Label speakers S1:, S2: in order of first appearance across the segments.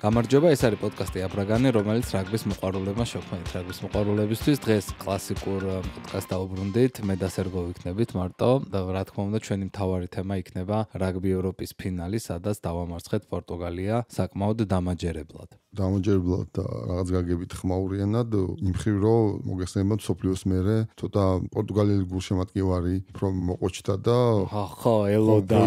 S1: გამარჯობა, ეს არის პოდკასტი აბრაგანე, რომელიც რაგბის მოყვარულებმა შექმნეთ. რაგბის მოყვარულებისთვის დღეს კლასიკურ პოდკასტს დაუბრუნდით, მე და სერგო ვიქნებით მარტო. და რა თქმა უნდა, ჩვენი მთავარი თემა იქნება რაგბი ევროპის ფინალი, სადაც დავამარცხეთ პორტუგალია საკმაოდ დამაჯერებლად.
S2: დამაჯერებლად და რაღაც გაგებით ხმაურიანად იმხრივ რომ მოგესმება სოფლიოს მერე ცოტა პორტუგალიელი გულშემატკივარი უფრო მოყოჩდა და ხო ხო ელოდა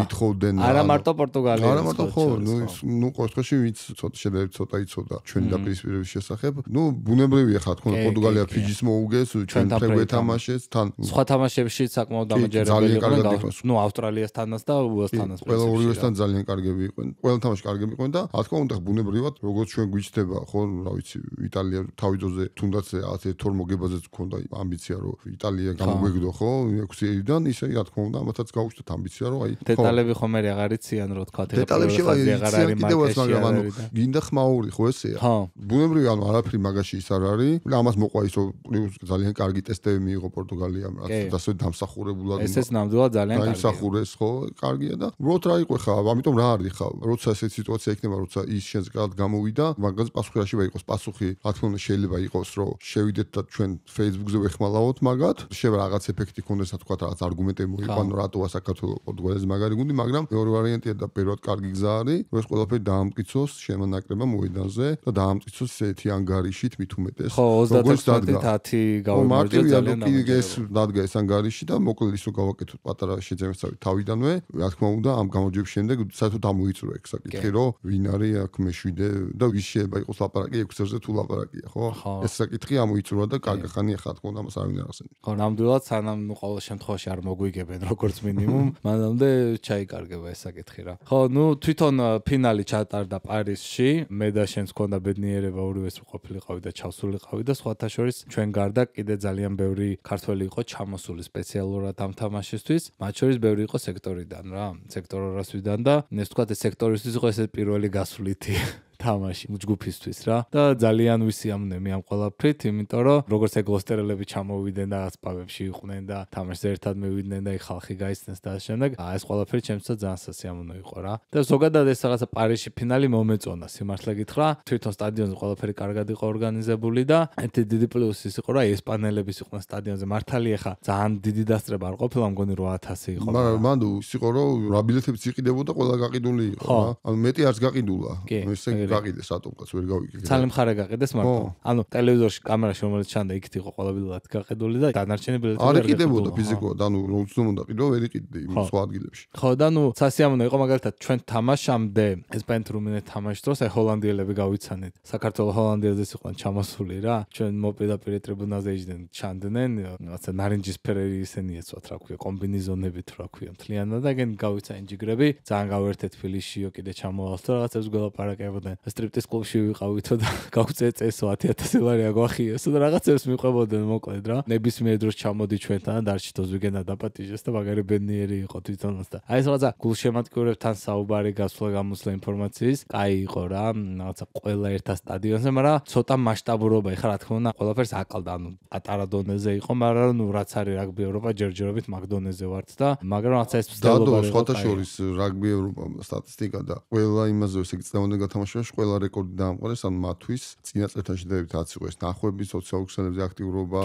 S2: არა მარტო პორტუგალია არა მარტო ხო ნუ ნუ ყოველ შემთხვევაში ვინც ცოტა შეიძლება ცოტა იცოდა ჩვენ დაპირისპირების შესახებ. ნუ ბუნებრივია ხა თქო პორტუგალია ფიჯის მოუგეს, ჩვენ თამაშებს თან სხვა
S1: თამაშებში საკმაოდ დამაჯერებელი იყო და ნუ ავსტრალიასთანაც და უესთანაც. ყველა ორივესთან ძალიან
S2: კარგები იყვნენ. ყველა თამაში კარგები იყვნენ და რა თქმა უნდა ბუნებრივად როგორც ჩვენ გვიჩნდება ხო, რა ვიცი, იტალია თავიძოზე თუნდაც 10-12 მოგებაზეც ქონდა ამბიცია რომ იტალია გამოგვეგდო ხო 6-დან, ისე რა თქმა უნდა ამათაც გაუჩნდათ ამბიცია რომ აი დეტალები
S1: ხომ მე რაღაც არიციან რო თქვა თელეფონზე რაღაც არის მაგრამ ანუ
S2: გინ წმინდა ხმაური ხო ესეა? ხო. ბუნებრივი ანუ არაფერი მაგაში ის არ არის. და ამას მოყვა ის რომ ძალიან კარგი ტესტები მიიღო პორტუგალიამ რაც დასე დამსახურებულად. ეს ეს ნამდვილად ძალიან კარგი. დამსახურეს ხო? კარგია და როთ რა იყო ხა? ამიტომ რა არის ხა? როცა ესე სიტუაცია იქნება, როცა ის შენს კალად გამოვიდა, მაგაზე პასუხი რა შეიძლება იყოს? პასუხი რა თქმა უნდა შეიძლება იყოს, რომ შევიდეთ და ჩვენ Facebook-ზე ვეხმალავთ მაგათ. შევა რაღაც ეფექტი ქონდეს, რა თქვა, რაღაც არგუმენტები მოიყვანო რატოა საქართველოს პორტუგალიაზე მაგარი გუნდი, მაგრამ მეორე ვარიანტია და პირველად კარგი გზა არის. ეს ყველაფერი დაამკიცოს შემონა ნაკრებმა მოედანზე და დაამტკიცოს ესეთი ანგარიშით მithumetes. ხო, 36-ით 10 გავამართა. ხო, მარტივია, ნუ კი ეს დადგა ეს ანგარიში და მოკლედ ისო გავაკეთოთ პატარა შეძემსავით თავიდანვე. რა თქმა უნდა, ამ გამოძიების შემდეგ საერთოდ ამოიწურა ეგ საკითხი, რომ ვინ არის აქ მეშვიდე და ის შეიძლება იყოს ლაპარაკი 6-ზე თუ ლაპარაკია,
S1: ხო? ეს საკითხი ამოიწურა და კარგახანი ახლა თქო და მას არ ვინ არის. ხო, ნამდვილად სანამ ყოველ შემთხვევაში არ მოგვიგებენ როგორც მინიმუმ, მანამდე ჩაიკარგება ეს საკითხი რა. ხო, ნუ თვითონ э, ფინალი ჩატარდა პარიზში. მე და შენს ქონდა ბედნიერება ორივეს ყოფილიყავი და ჩავსულიყავი და სხვათა შორის ჩვენ გარდა კიდე ძალიან ბევრი ქართველი იყო ჩამოსული სპეციალურად ამ თამაშისთვის მათ შორის ბევრი იყო სექტორიდან რა სექტორ 200-დან და ეს თქვა ეს სექტორისთვის იყო ესე პირველი გასვლითი თამაში ჯგუფისთვის რა და ძალიან ვისიამნე მე ამ ყველაფრით იმიტომ რომ როგორც ეგ გლოსტერელები ჩამოვიდნენ და ასპავებში იყვნენ და თამაშზე ერთად მევიდნენ და აი ხალხი გაიცნეს და ამ შემდეგ აი ეს ყველაფერი ჩემთვისაც ძალიან სასიამოვნო იყო რა და ზოგადად ეს რაღაცა პარიზში ფინალი მომეწონა სიმართლე გითხრა თვითონ სტადიონზე ყველაფერი კარგად იყო ორგანიზებული და ერთი დიდი პლუსის იყო რა ესპანელების იყო სტადიონზე მართალი ეხა ძალიან დიდი დასწრება არ ყოფილა მგონი 8000 იყო მაგრამ
S2: მან ისიყო რომ რა ბილეთებიც იყიდებოდა ყველა გაყიდული იყო რა ანუ მეტი არც გაყიდულა ესე იგი გაყიდეს
S1: ატომკაც ვერ გავიგე. ძალიან მხარა გაყიდეს მართლა. ანუ ტელევიზორში კამერაში რომელიც ჩანდა იქით იყო ყოველდღიურად გაყიდული და დანარჩენი ბილეთი არ იყიდებოდა ფიზიკურად, ანუ უცნობოდა ყიდვა ვერ იყიდდი იმ სხვა ადგილებში. ხო და ანუ სასიამოვნო იყო მაგალითად ჩვენ თამაშამდე ესპანეთ რუმინე თამაშდროს აი ჰოლანდიელები გავიცანეთ. საქართველოს ჰოლანდიელებს იყვნენ ჩამოსული რა. ჩვენ მოპირდაპირე ტრიბუნაზე იჯდნენ ჩანდნენ. რაღაცა ნარინჯის ფერერი ისენი ეცოთ რა ქვია კომბინიზონებით რა ქვია მთლიანად და აგენ გავიცანე ჯიგრები. ძალიან გავერთე თბილისში იო კიდე ჩამოვალს და რაღაცებს გველაპარაკებოდნენ. სტრიპტის კლუბში ვიყავითო და გავწეწესო 10000 ლარი აგვახიოს და რაღაცებს მიყვებოდნენ მოკლედ რა. ნებისმიერ დროს ჩამოდი ჩვენთან და არჩითო ზვიგენ და დაპატიჟეს და მაგარი ბენიერი იყო თვითონაც და აი ეს რაღაცა გულშემატკივრებთან საუბარი გასვლა გამოსვლა ინფორმაციის კაი იყო რა რაღაცა ყველა ერთა სტადიონზე მაგრამ ცოტა მასშტაბურობა ხა რა თქმა უნდა ყველაფერს აკლდა ანუ პატარა დონეზე იყო მაგრამ ნუ რაც არის რაგბი ევროპა ჯერჯერობით მაგდონეზე ვართ და მაგრამ რაღაცა ეს ცდილობა და დონე სხვათა შორის
S2: რაგბი ევროპა სტატისტიკა და ყველა იმაზე ეს ეგ წამოდა გათამაშა ქვეყანაში ყველა რეკორდი დაამყარეს ან მათვის წინა წელთაში დაებით 10 ყოეს ნახვები 26-ზე აქტიურობა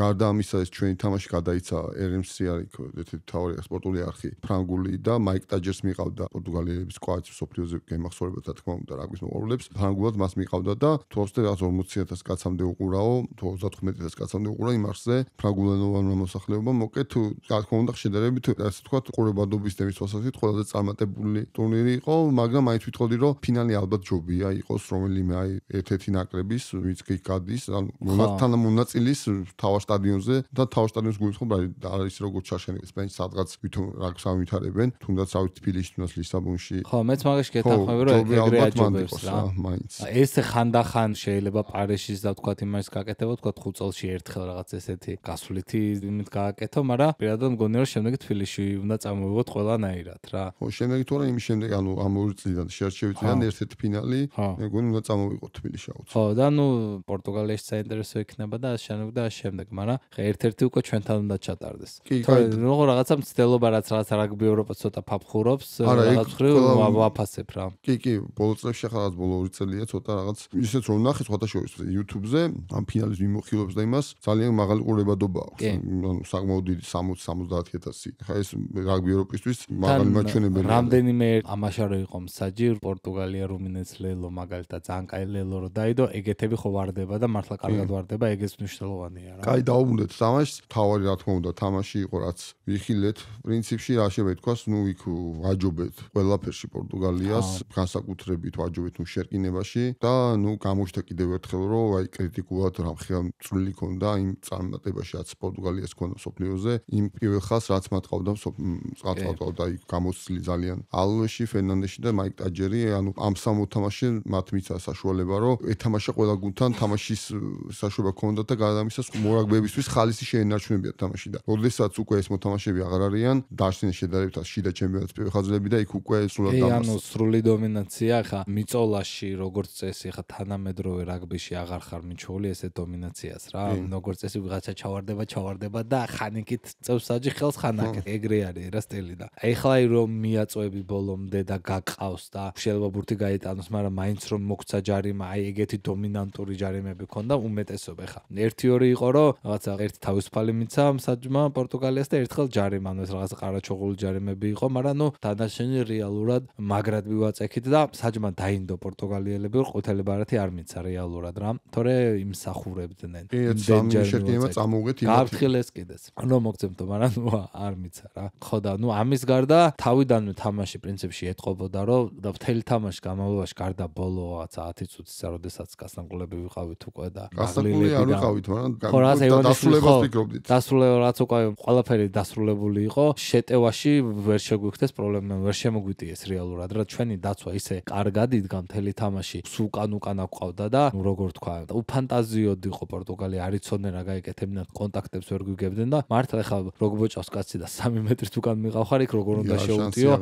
S2: გარდა ამისა ეს ჩვენი თამაში გადაიცა RMC არის ერთი თავი სპორტული არხი ფრანგული და მაიკ ტაჯერს მიყავდა პორტუგალიელების კვაც სოფიოზე გემახსოვრება და თქმა უნდა რაგვის მოყოლებს ფრანგულად მას მიყავდა და თუმცა რაღაც 40000 კაცამდე უყურაო თუ 35000 კაცამდე უყურა იმარსზე ფრანგულენოვან მომოსახლეობა მოკეთ რა თქმა უნდა შედარებით ასე თქვა ყურებადობის დემის თვალსაზრისით ყველაზე წარმატებული ტურნირი იყო მაგრამ აი თვითონ რომ ფინალი ალბათ ჯობია იყოს რომელიმე აი ერთ-ერთი ნაკრების ვინც კი გადის ან მონათთან მონაწილის თავ სტადიონზე და თავ სტადიონის გულისხმობ არის როგორც ჩაშენი სპენჩ სადღაც თვითონ რაღაც ამითარებენ თუნდაც თავი თბილისში თუნდაც ლისაბონში ხო მეც მაგაში გეთანხმები რომ ეგრე აჯობებს რა მაინც ეს
S1: ხანდახან შეიძლება პარიზშიც და თქვათ იმას გაკეთებოთ თქვათ ხუთ წელში ერთხელ რაღაც ესეთი გასვლითი იმით გააკეთო მაგრამ პირადად მგონი რომ შემდეგ თბილისში უნდა წამოვიღოთ ყველანაირად რა ხო შემდეგ თორე იმის შემდეგ ანუ ამ ორი წლიდან შეარჩევი წლიდან ერთ-ერთი ფინალი მე გონი უნდა წამოვიყო თბილისში აუც ხო და ნუ პორტუგალიის საინტერესო იქნება და შემდეგ და შემდეგ მაგრამ ხა ერთ-ერთი უკვე ჩვენთან უნდა ჩატარდეს თორე როგორ რაღაცა მცდელობა რაც რაღაცა რაგბი ევროპა ცოტა ფაფხურობს რაღაც ხრივ
S2: ვაფასებ რა კი კი ბოლო წლებში ხა რაღაც ბოლო 2 წელია ცოტა რაღაც ისეც რომ ნახე შეხოთაშორის YouTube-ზე ამ ფინალის მიმოხილებს და იმას ძალიან მაღალი ყურებადობა აქვს ანუ საკმაოდ 60-70000 ხა ეს რაგბი ევროპისთვის მაღალი მაჩვენებელია
S1: რამდენიმე ამაშარო იყო მსაჯი პორტუგალია რუმინეთი ვინც ლელო მაგალითად ძალიან კაი ლელო რო დაიდო, ეგეთები ხო واردება და მართლა კარგად واردება, ეგეც მნიშვნელოვანია რა. კაი დაუმულეთ თამაშს, თავი რა თქმა უნდა თამაში
S2: იყო რაც ვიხილეთ, პრინციპში რა შევეთქვას, ნუ იქ ვაჯობეთ ყველაფერში პორტუგალიას, განსაკუთრებით ვაჯობეთ ნუ შერკინებაში და ნუ გამოშთა კიდევ ერთხელ რო აი კრიტიკულად რა ხელ წვლილი ქონდა იმ წარმატებაში რაც პორტუგალიას ქონდა სოფლიოზე, იმ პირველ ხას რაც მათყავდა სოფლიოზე, წყალწყალ და იქ გამოსილი ძალიან ალუში, ფერნანდეში და მაიკ ტაჯერი, ანუ ამ სამოთ თამაშში მათ მიცა საშუალება, რომ ეთამაშა ყველა გუნდთან თამაშის საშუალება ქონდათ და გადამისას მორაგბებისთვის ხალისი შეენარჩუნებია თამაში და ოდესაც უკვე ეს მოთამაშები აღარ არიან, დაშენ შედარებით შიდა ჩემპიონატის პირველხაზები და იქ უკვე სრულად დამარცხდა. ანუ
S1: სრული დომინაცია ხა მიწოლაში როგორც წესი ხა თანამედროვე რაგბიში აღარ ხარ მიჩული ესე დომინაციას რა. როგორც წესი ვიღაცა ჩავარდება, ჩავარდება და ხანიკით წევს საჯი ხელს ხანაკ. ეგრე არის რა სტილი და. ეხლა რომ მიაწვევი ბოლომდე და გაყავს და შეიძლება ბურთი გაიტანო ჩემს, მაგრამ მაინც რომ მოგცა ჯარიმა, აი ეგეთი დომინანტური ჯარიმები ქონდა უმეტესობა ხა. 1-2 იყო რომ რაღაცა ერთ თავისუფალი მიცა მსაჯმა პორტუგალიას და ერთხელ ჯარიმა, ანუ ეს რაღაც ყარაჩოღული ჯარიმები იყო, მაგრამ ნუ დანაშენი რეალურად მაგრად მივაწექით და მსაჯმა დაინდო პორტუგალიელები, ყოთელებარათი არ მიცა რეალურად რა, თორე იმსახურებდნენ. დენჯერი იმა წამოუგეთ იმათ. გავთხილეს კიდეც. ნუ მოგცემთო, მაგრამ ნუ არ მიცა რა. ხო და ნუ ამის გარდა თავიდანვე თამაში პრინციპში ეთყობოდა რომ და მთელი თამაში გამალობა გარდა ბოლოა 10 წუთისა, როდესაც გასანგულები ვიყავით უკვე და გასანგულები არ ვიყავით, მაგრამ დასრულებას ფიქრობდით. დასრულება რაც უკვე ყველაფერი დასრულებული იყო, შეტევაში ვერ შეგვიქცეს პრობლემა, ვერ შემოგვიტიეს რეალურად, რა ჩვენი დაცვა ისე კარგად იდგა მთელი თამაში. სულკან უკან აკვდა და ნუ როგორ თქვა, უფანტაზიოდი იყო პორტუგალია, არ იცოდნენ რა გაიკეთებინათ, კონტაქტებს ვერ გიგებდნენ და მართლა ხა როგ ბოჭავს კაცი და 3 მეტრით უკან მიყავხარ იქ როგორ უნდა შეუტიო?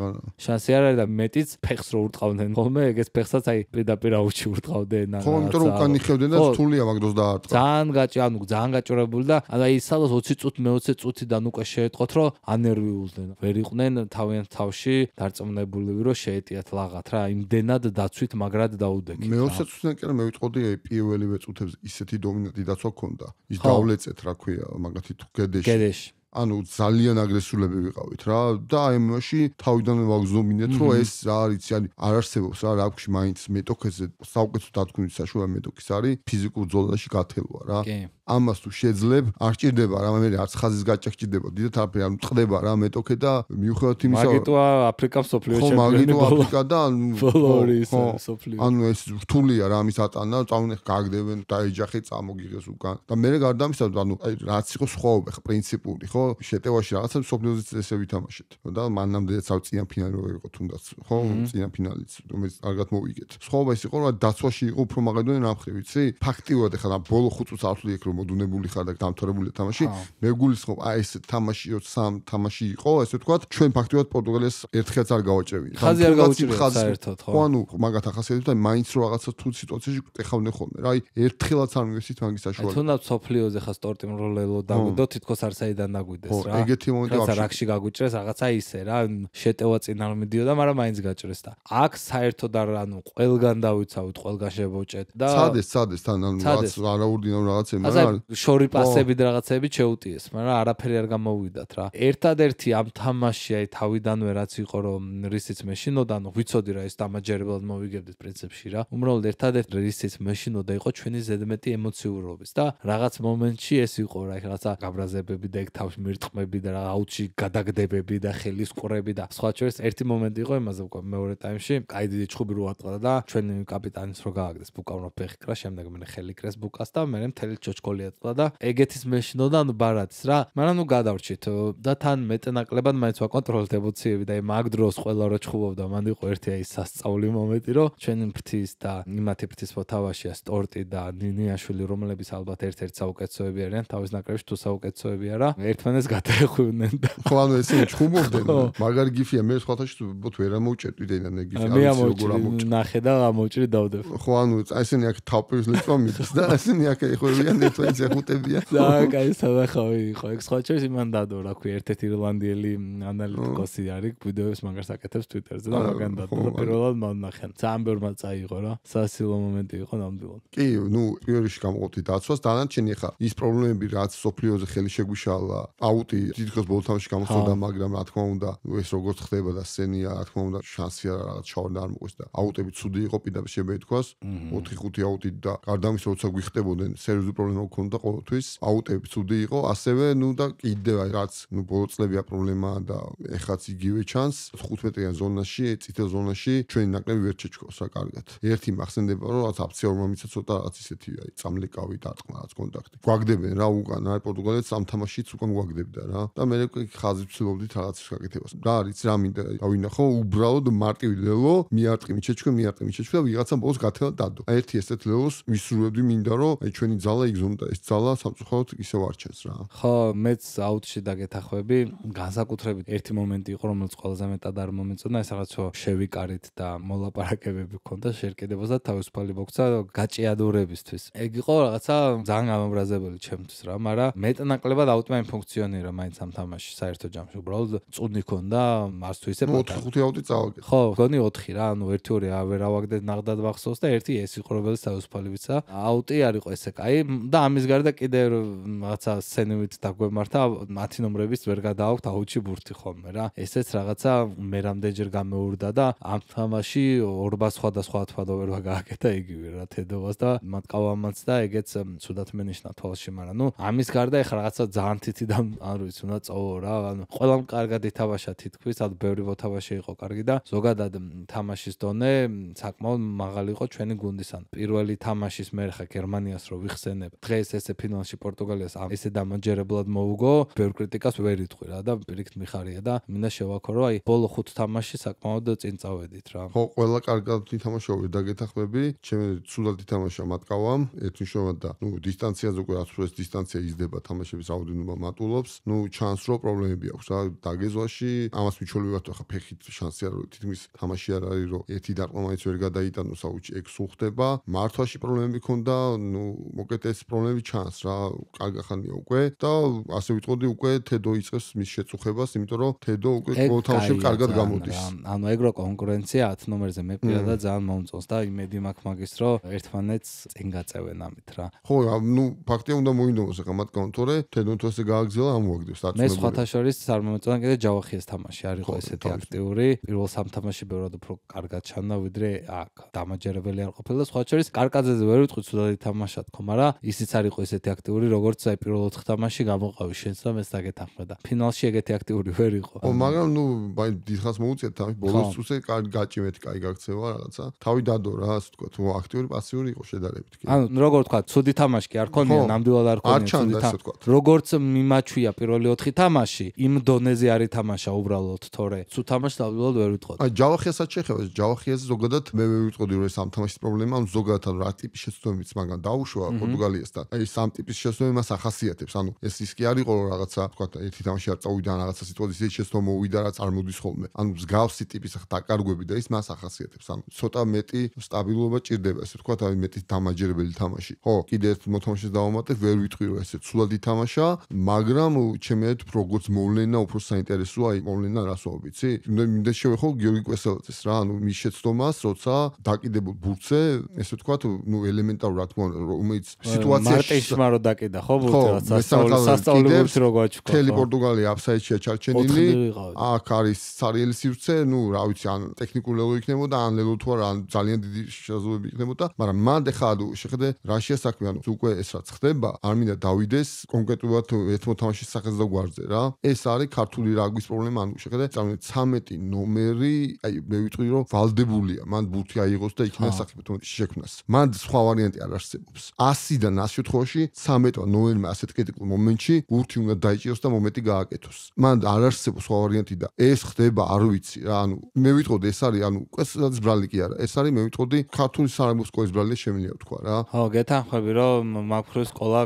S1: შანსი არ არის და მეტიც ფეხს რო ურტყავდნენ ხოლმე, ეგეც ფე ფეხსაც აი პირდაპირ აუჩურდღავდნენ ხო იმიტომ რომ უკან იხევდნენ და რთულია მაგ დროს დაარტყა ძალიან გაჭი ანუ ძალიან გაჭრებული და აი სადაც 20 წუთი მე 20 წუთიდან უკვე შეეტყოთ რომ ანერვიულდნენ ვერ იყვნენ თავიანთ თავში დარწმუნებული ვირო შეეტიათ ლაღათ რა იმდენად დაცვით მაგრად დაუდეგით მე 20 წუთიდან კი რა მე ვიტყოდი აი პიველივე წუთებს
S2: ისეთი დომინანტი დაცვა ქონდა ის დავლეწეთ რა ქვია მაგათი თუ გედეში გედეში ანუ ძალიან აგრესულები ვიყავით რა და აი მაშინ თავიდან ვაგზომინეთ რომ ეს რა არის ძალიან არ არსებობს რა რა გქში მაინც მეტოქეზე საუკეთესო დათქმის საშუალება მეტოქის არის ფიზიკურ ძოლაში გათელვა რა კი ამას თუ შეძლებ, არ ჭირდება რა მე არც ხაზის გაჭჭირდება, დიდი თაფი ანუ წდება რა მეტოქე და მიუხედავად იმისა მაგიტო
S1: აფრიკა სოფლიო შეიძლება ხო მაგიტო აფრიკა და ანუ ფლორის სოფლიო ანუ
S2: ეს რთულია რა ამის ატანა, წავნე გააგდებენ და ეჯახი წამოგიღეს უკან და მე გარდა ამისა ანუ რაც იყო სხვაობა ხო პრინციპული ხო შეტევაში რაღაცა სოფლიოზე ესე ვითამაშეთ და მანამდე ცავ წიან ფინალი რო იყო თუნდაც ხო წიან ფინალიც რომელიც კარგად მოვიგეთ სხვაობა ის იყო რა დაცვაში იყო უფრო მაგედონი რა ხრი ვიცი ფაქტიურად ეხლა ბოლო 5 წუთს ავთვლი ეგრო რომ მოდუნებული ხარ და დამთავრებული თამაში, მე გულისხმობ, აი ეს თამაში რო სამ თამაში იყო, ასე ვთქვათ, ჩვენ ფაქტობრივად პორტუგალიას ერთხელაც არ გავაჭრევია. ხაზი არ გავაჭრევია საერთოდ, ხო? ანუ მაგათ ახასიათებს და მაინც რო რაღაცა თუ სიტუაციაში ეხავნე ხოლმე, რა, აი ერთხელაც არ მივესით
S1: მაგის საშუალება. თუნდაც სოფლიოზე ხა სტორტი მროლელო დაგვიდო, თითქოს არ საიდან დაგვიდეს, რა. ხო, ეგეთი მომენტი აქვს. რაღაცა გაგუჭრეს, რაღაცა ისე, რა, შეტევა წინ არ მიდიოდა, მაგრამ მაინც გაჭრეს და აქ საერთოდ არ ანუ ყველგან დავიცავთ, ყველგან შევოჭეთ და სადეს, სადეს თან ანუ რაღაც არაორდინარულ რაღაცებს, მაგრამ შორი პასები და რაღაცები შეუტიეს, მაგრამ არაფერი არ გამოვიდათ რა. ერთადერთი ამ თამაშია ი თავიდანვე რაც იყო რომ რისიც მეშინოდან ვიცოდი რა ეს დამაჯერებლად მოვიგებდით პრინციპში რა. უბრალოდ ერთადერთი რისიც მეშინოდა იყო ჩვენი ზედმეტი ემოციურობის და რაღაც მომენტში ეს იყო რა იქ რაღაცა გაბრაზებები და იქ თავში მირთმები და აუჩი გადაგდებები და ხელის ყურები და სხვა შორის ერთი მომენტი იყო იმაზე უკვე მეორე ტაიმში აი დიდი ჩხუბი რო აწყდა და ჩვენი კაპიტანიც რო გააგდეს ბუკავნო ფეხი კრა შემდეგ მე ხელი კრეს ბუკას და მე მთელი ჩოჩკო ხოლია წლა და ეგეთის მეშინოდა ანუ ბარათს რა მაგრამ ნუ გადავრჩით და თან მეტნაკლებად მაინც ვაკონტროლებთ ემოციები და მაგ დროს ყველა რა ჩხუბობდა მანდი ყო ერთი აი სასწაული მომენტი რომ ჩვენი ფრთის და იმათი ფრთის ფოთავაშია სტორტი და ნინიაშვილი რომლებიც ალბათ ერთ-ერთი საუკეთესოები არიან თავის ნაკრებში თუ საუკეთესოები არა ერთმანეს გადაეხვივნენ და ხოლმე ესე ჩხუბობდნენ
S2: მაგარი გიფია მე სხვათაში თუ ბოთ ვერ ამოუჭერდიდენ ან ეგიფია მე ამოუჭერდი
S1: ნახე და ამოუჭრი დავდებ ხო ანუ ესენი აქ თავის ლეწვა მიდის და ესენი
S2: აქ ეხვევიან ერთ ჩვენ ზეხუტებია. და კაი
S1: სანახავი იყო. ეგ სხვა ჩვენ იმან დადო, რა ქვია, ერთ-ერთ ირლანდიელი ანალიტიკოსი არის, ვიდეოებს მაგას აკეთებს Twitter-ზე და მაგან დადო. პირველად მან ნახე. ძალიან ბევრ მას წაიღო რა. სასილო მომენტი იყო ნამდვილად. კი, ნუ პირველში
S2: გამოყოფდი დაცვას, დანარჩენი ხა ის პრობლემები რაც სოფლიოზე ხელი შეგვიშალა. აუტი თითქოს ბოლთავში გამოსწორდა, მაგრამ რა თქმა უნდა, ეს როგორც ხდება და სენია, რა თქმა უნდა, შანსი არა რაღაც ჩავარდა არ მოყვეს და აუტები ცუდი იყო პირდაპირ შემეთქვას. 4-5 აუტი და გარდა ამისა, როცა გიხდებოდნენ სერიოზული პრობლემა გქონდა ყოველთვის აუტები ცუდი იყო ასევე ნუ და კიდე რაც ნუ ბოლოწლებია პრობლემაა და ეხაც იგივე ჩანს 15-იან ზონაში წითელ ზონაში ჩვენი ნაკრები ვერ ჩეჩქოს რა კარგად ერთი მახსენდება რომ რაც აფცია რომ მომიცა ცოტა რაც ისეთია წამლეკავი დარტყმა რაც კონტაქტი გვაგდებენ რა უკან აი პორტუგალეთს ამ თამაშშიც უკან გვაგდებდა რა და მე ხაზი ვცდილობდით რაღაც შეგაკეთებას რა არის რა მინდა დავინახო უბრალოდ მარტივი ლელო მიარტყი მიჩეჩქო მიარტყი მიჩეჩქო და ვიღაცა ბოლოს გათელა დადო ერთი ესეთ ლელოს მისურვებდი მინდა რომ აი ჩვენი ძალა იგზონ და ეს ძალა სამწუხაროდ ისე ვარჩევს რა.
S1: ხო, მეც აუტში დაგეთახვები, განსაკუთრებით ერთი მომენტი იყო, რომელიც ყველაზე მეტად არ მომეწონა, ეს რაღაცო შევიკარეთ და მოლაპარაკებები ქონდა შეერკედებას და თავისუფალი მოგცა გაჭიადურებისთვის. ეგ იყო რაღაცა ძალიან გამომრაზებელი ჩემთვის რა, მაგრამ მეტნაკლებად აუტმა ფუნქციონირა მაინც ამ თამაშში საერთო ჯამში. უბრალოდ წუნი ქონდა, არც თუ ისე პატარა. 4-5 აუტი წავაგე. ხო, გონი 4 რა, ანუ 1-2 ავერავაგდეთ ნაღდად ვახსოვს და ერთი ეს იყო რომელიც თავისუფალი ვიცა. აუტი არ იყო ესე კაი და ამ ამის გარდა კიდე რაღაცა სცენებით დაგვემართა 10 ნომრების ვერ გადააქვთ აუჩი ბურთი ხოლმე რა ესეც რაღაცა მე რამდენჯერ გამეორდა და ამ თამაში ორბა სხვადასხვა თვადობერვა გააკეთა იგივე რა თედოვას და მატყავამაც და ეგეც ცუდად მენიშნა თვალში მაგრამ ნუ ამის გარდა ეხლა რაღაცა ძალიან თითი და არ ვიცი უნდა წავო რა ანუ ყველამ კარგად ეთავაშა თითქოს ალბათ ბევრი მოთავაშე იყო კარგი და ზოგადად თამაშის დონე საკმაოდ მაღალი იყო ჩვენი გუნდისთან პირველი თამაშის მერხე გერმანიას რო ვიხსენებ დღეს ეს ესე ფინალში პორტუგალიას ამ ესე დამაჯერებლად მოუგო, ბევრ კრიტიკას ვერ იტყვი რა და პირიქით მიხარია და მინდა შევაქო რა აი ბოლო ხუთ თამაში საკმაოდ წინ წავედით რა. ხო,
S2: ყველა კარგად ვითამაშოვე და გეთახმები, ჩემი ცუდად ვითამაშა
S1: მატკავამ, ერთნიშნავად და
S2: ნუ დისტანციაზე უკვე ასრულეს დისტანცია იზრდება თამაშების აუდინობა მატულობს. ნუ ჩანს რომ პრობლემები აქვს რა დაგეზვაში, ამას მიჩოლებათ ხა ფეხით შანსი არ არის თითქმის თამაში არ არის რომ ერთი დარტყმაიც ვერ გადაიტანოს აუჩი ექს უხდება. მართვაში პრობლემები ქონდა, ნუ მოკეთეს პრობლემა პრობლემები ჩანს რა კარგახანია უკვე და ასე ვიტყოდი უკვე თედო იწევს მის შეწუხებას იმიტომ რომ თედო უკვე თავში კარგად გამოდის
S1: ანუ ეგრო კონკურენცია 10 ნომერზე მეფია და ძალიან მომწონს და იმედი მაქვს მაგის რომ ერთმანეთს წინ გაწევენ ამით რა
S2: ხო ანუ ფაქტია უნდა მოინდომოს ახლა მაგან თორე თედო თუ ესე გააგზელა ამოაგდებს საწმებს მე სხვათაშორის
S1: არ მომწონა კიდე ჯავახიას თამაში არ იყო ესეთი აქტიური პირველ სამ თამაში ბევრად უფრო კარგად ჩანდა ვიდრე აქ დამაჯერებელი არ ყოფილა სხვათაშორის კარკაძეზე ვერ ვიტყვი თუ და ითამაშა თქო მაგრამ ისიც არ იყო ესეთი აქტიური, როგორც აი პირველ 4 თამაში გამოყავი შენს და მეც დაგეთანხმდა. ფინალში ეგეთი აქტიური ვერ იყო. ო,
S2: მაგრამ ნუ აი დიდხანს მოუწიეთ თამაში, ბოლოს წუთზე კარგი გაჭიმეთ, კაი გაქცევა რაღაცა. თავი დადო რა, ასე თქვა, თუ აქტიური პასიური იყო შედარებით
S1: კი. ანუ როგორ თქვა, ცუდი თამაში კი არ ქონია, ნამდვილად არ ქონია ცუდი თამაში. როგორც მიმაჩვია პირველი 4 თამაში, იმ დონეზე არის თამაშა უბრალოდ, თორე ცუ თამაში ნამდვილად ვერ ვიტყოდი. აი ჯავახიასაც შეხება, ჯავახიას
S2: ზოგადად მე ვერ ვიტყოდი, რომ ეს ამ თამაშის პრობლემაა, ზოგადად რა ტიპის შეცდომებიც მაგან დაუშვა პორტუგალიასთან. ხარ. აი სამ ტიპის შეცდომა მას ახასიათებს. ანუ ეს რისკი არის ყო რაღაცა, თქვა ერთი თამაში არ წავიდა რაღაცა სიტუაციაში შეცდომა მოვიდა რაც არ მოდის ხოლმე. ანუ მსგავსი ტიპის დაკარგვები და ის მას ახასიათებს. ანუ ცოტა მეტი სტაბილობა ჭირდება, ასე თქვა, აი მეტი დამაჯერებელი თამაში. ხო, კიდე ერთ მოთამაშეს დავამატებ, ვერ ვიტყვი რომ ესე ცუდად ითამაშა, მაგრამ ჩემი აქვს როგორც მოვლენა უფრო საინტერესოა, აი მოვლენა რასაო ვიცი? მინდა შევეხო გიორგი კესელაძეს რა, ანუ მის შეცდომას, როცა დაკიდებულ ბურთზე, ესე თქვა, ნუ ელემენტარულად რომ ის სიტუაცია მარტის შმარო დაკიდა ხო ბურთელს სასწაულებს რო გაჩქო თელი პორტუგალია აფსაიდშია ჩარჩენილი აქ არის სარიელი სივრცე ნუ რა ვიცი ან ტექნიკულეო იქნებოდა ან ლელო თუ არა ძალიან დიდი შეზღუდვები იქნებოდა მაგრამ მანდე ხადუ შეხედე რუსია საქმე ანუ უკვე ეს რაც ხდება არ მინდა დავიდეს კონკრეტულად ერთ მოთამაშის სახელს და გვარზე რა ეს არის ქართული რაგვის პრობლემა ანუ შეხედე 13 ნომერი აი მე ვიტყვი რომ ვალდებულია მან ბურთი აიღოს და იქნება საქმე თუ შექმნას მან სხვა ვარიანტი არ არსებობს 100-დან 100 შემთხვევაში 13 ნოემბერს ასეთ კრიტიკულ მომენტში გურთი უნდა დაიჭიროს და მომენტი გააკეთოს. მან არ არსებობს სხვა ვარიანტი და ეს ხდება, არ ვიცი რა, ანუ მე ვიტყოდი ეს არის, ანუ ყველაზე ბრალი კი არა, ეს არის მე ვიტყოდი ქართული სამეფო სკოლის ბრალია შემიძლია ვთქვა რა. ხო, გეთანხმები რომ
S1: მაგფრო სკოლა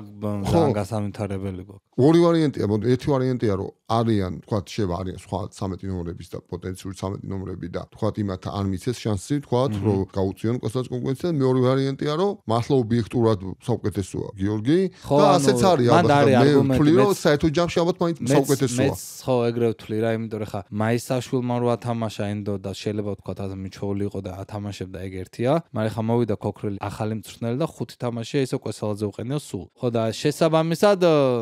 S1: ძალიან გასამართლებელი გოგო.
S2: ორი ვარიანტია, მოდი ერთი ვარიანტია რომ არიან, თქვა შევა არიან სხვა 13 ნომრების და პოტენციური 13 ნომრები და თქვა იმათ არ მიცეს შანსი, თქვა რომ გაუწიონ ყველაზე კონკურენცია, მეორე ვარიანტია რომ მართლა ობიექტურად საუკეთესო ვარ გიორგი
S1: და ასეც არის ალბათ მე ვფლი რომ
S2: საერთო ჯამში ალბათ მაინც საუკეთესოა მე
S1: ხო ეგრე ვთვლი რა იმიტომ რომ ხა მაისაშვილმა რო ათამაშა ენდო და შეიძლება ვთქვა რომ მიჩოული იყო და ათამაშებდა ეგ ერთია მაგრამ ხა მოვიდა ქოქრელი ახალი მწვრთნელი და ხუთი თამაშია ისო კესალაძე უყენია სულ ხო და შესაბამისად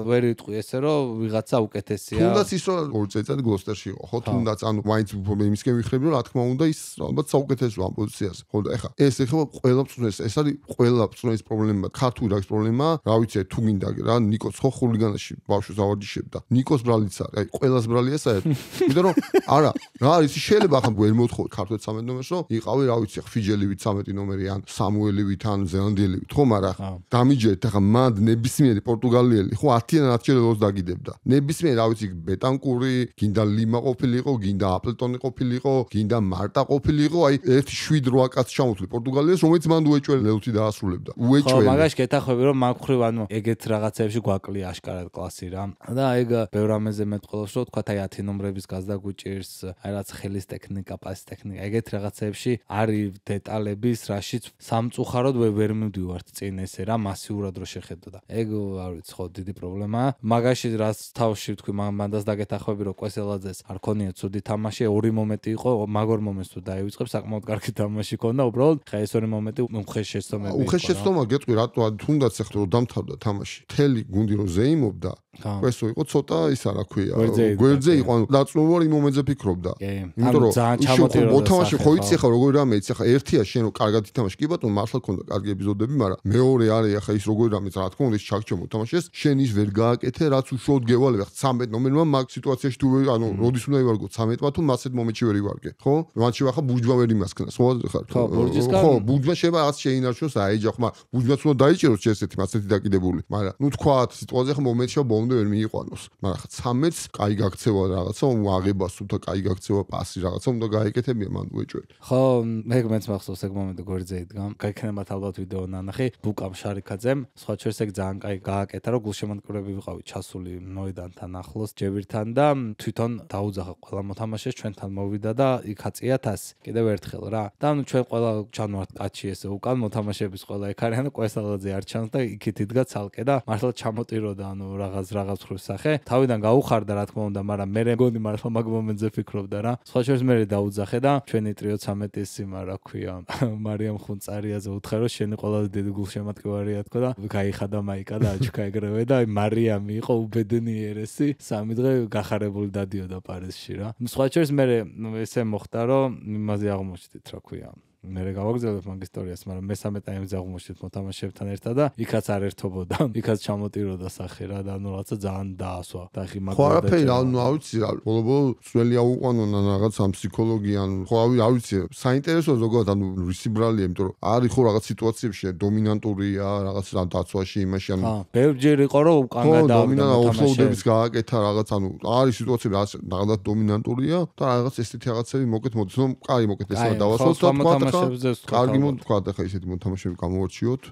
S1: ვერ იტყვი ესე რომ ვიღაცა უკეთესია თუნდაც
S2: ის რომ ორ წელიწად გლოსტერში იყო ხო თუნდაც ანუ მაინც იმისკენ ვიხრები რომ რა თქმა უნდა ის ალბათ საუკეთესო ამ პოზიციაზე ხო და ხა ეს ეხება ყველა მწვრთნელს ეს არის ყველა მწვრთნელის პრობლემა ქართული რაღაც პრობლემა გაგზავნება, რა ვიცი, თუ გინდა რა, ნიკოს ხო ხულიგანაში ბავშვს ავარჯიშებდა. ნიკოს ბრალიც არა, აი, ყველას ბრალია საერთოდ. იმიტომ რომ არა, რა არის, შეიძლება ახლა ვერ მოთხოვ ქართულ 13 ნომერს, რომ იყავი, რა ვიცი, ხვიჯელი ვით 13 ნომერი ან სამუელი ვით ან ზელანდიელი ვით, ხო, მაგრამ დამიჯერეთ ახლა მანდ ნებისმიერი პორტუგალიელი, ხო, 10-დან 10 შეიძლება 20 დაგიდებდა. ნებისმიერი, რა ვიცი, ბეტანკური, გინდა ლიმა ყოფილიყო, გინდა აპლეტონი ყოფილიყო, გინდა მარტა ყოფილიყო, აი, ერთ 7-8 კაცს ჩამოთვლი პორტუგალიელს, რომელიც მანდ უეჭველი ლეუთი დაასრულებდა. უეჭველი. ხო, მაგაში
S1: გეთახვები რომ მაგხრივ ანუ ეგეთ რაღაცებში გვაკლი აშკარად კლასი რა და ეგ ბევრ ამეზე მეტყოლოს რომ თქვა თაი 10 ნომრების გაზდა გუჭირს აი რაც ხელის ტექნიკა პას ტექნიკა ეგეთ რაღაცებში არის დეტალების რაშიც სამწუხაროდ ვერ მივდივართ წინ ესე რა მასიურად რო შეხედო და ეგ არ ვიცი ხო დიდი პრობლემაა მაგაში რაც თავში თქვი მანდას დაგეთახვები რომ კესელაძეს არ ქონია ცუდი თამაში ორი მომენტი იყო მაგორ მომენტს თუ დაივიწყებ საკმაოდ კარგი თამაში ქონდა უბრალოდ ხა ეს ორი მომენტი უხეშ შეცდომები უხეშ შეცდომა
S2: გეტყვი რატო თუნდაც ახ რომ დამთავრდა თამაში. მთელი გუნდი რომ ზეიმობდა, ესო იყო ცოტა ისა რა ქვია გვერდზე იყო ანუ დაწუმორი მომენტზე ფიქრობდა იმიტომ რომ ძალიან ჩამოტიროდა მოთამაში ხო იცი ხა როგორი რამე იცი ხა ერთია შენ რომ კარგად ითამაში კი ბატონო მართლა ქონდა კარგი ეპიზოდები მაგრამ მეორე არის ხა ის როგორი რამე რა თქმა უნდა ის ჩაქჩო მოთამაშეს შენ ის ვერ გააკეთე რაც უშოდ გევალება ხა 13 ნომერმა მაგ სიტუაციაში თუ ანუ როდის უნდა ივარგო 13-მა თუ მასეთ მომენტში ვერ ივარგე ხო მანჩი ხა ბურჯმა ვერ იმასკნა სხვა ხა ხო ბურჯმა შევა ას შეინარჩუნოს აი ეჯახმა ბურჯმაც უნდა დაიჭიროს შეესეთი მასეთი დაკიდებული მაგრამ ნუ თქვა სიტუაციაში ხა მომენტში ხა ბოლომდე ვერ მიიყვანოს. მაგრამ ხცამეც კაი გაქცევა რაღაცა, აღებას თუ და კაი გაქცევა პასი რაღაცა უნდა გაიგეთებია მან უეჭვი.
S1: ხო, მე მეც მახსოვს ეგ მომენტი გორძე იდგამ. გაიქნებათ ალბათ ვიდეო ნანახი ბუკამ შარიკაძემ. სხვა ჩვენს ეგ ძალიან კაი გააკეთა, რომ გულშემატკივრები ვიყავი ჩასული ნოიდანთან ახლოს ჯევირთან და თვითონ დაუძახა ყველა მოთამაშეს ჩვენთან მოვიდა და იქაციათ ას კიდევ ერთხელ რა. და ანუ ჩვენ ყველა ჩანვართ კაცი ესე უკან მოთამაშეების ყველა ეკარიანო ყესალაძე არ ჩანს და იქით იდგა ცალკე და მართლა ჩამოტიროდა ანუ რაღაც რაღაც ხრის სახე. თავიდან გაუხარდა რა თქმა უნდა, მაგრამ მე მეგონი მართლა მაგ მომენტზე ფიქრობდა რა. სხვა შეიძლება მე დაუძახე და ჩვენი ტრიო 13-ის იმა რა ქვია. მარიამ ხუნწარიაზე უთხრა რომ შენი ყველაზე დიდი გულშემატკივარია თქო და გაიხადა მაიკა და აჩქა ეგრევე და აი მარიამი იყო უბედნიერესი. სამი დღე გახარებული დადიოდა პარიზში რა. სხვა შეიძლება მე ესე მოხდა რომ იმაზე აღმოჩნდით რა ქვია. მე რა გავაგზავნებ მაგ ისტორიას, მაგრამ მე სამეთა ემზაღმოშით მოთამაშებთან ერთად და იქაც არ ერთობოდა. იქაც ჩამოტიროდა სახე რა და ანუ რაცა ძალიან დაასვა. და ხი მაგ რა დაჭერა. ხო, აფე, ანუ
S2: რა ვიცი რა. ბოლობო ძველი აუყანონან რაღაც ამ ფსიქოლოგიან. ხო, აი, რა ვიცი, საინტერესოა ზოგადად ანუ რისი ბრალია, იმიტომ რომ არის ხო რაღაც სიტუაციებში დომინანტურია რაღაც რა დაცვაში იმაში ანუ. ხა,
S1: ბევრჯერ იყო რომ უკან გადავიდა. ხო, მინა აუსოუდების
S2: გააკეთა რაღაც ანუ არის სიტუაციები რაღაც დომინანტურია და რაღაც ესეთი რაღაცები მოკეთ მოდის, რომ კარი მოკეთ ესე დავასოთ და თქვა თამაშებს ვთქვა. კარგი მოთქვა, ეხა ისეთი მოთამაშები გამოვარჩიოთ.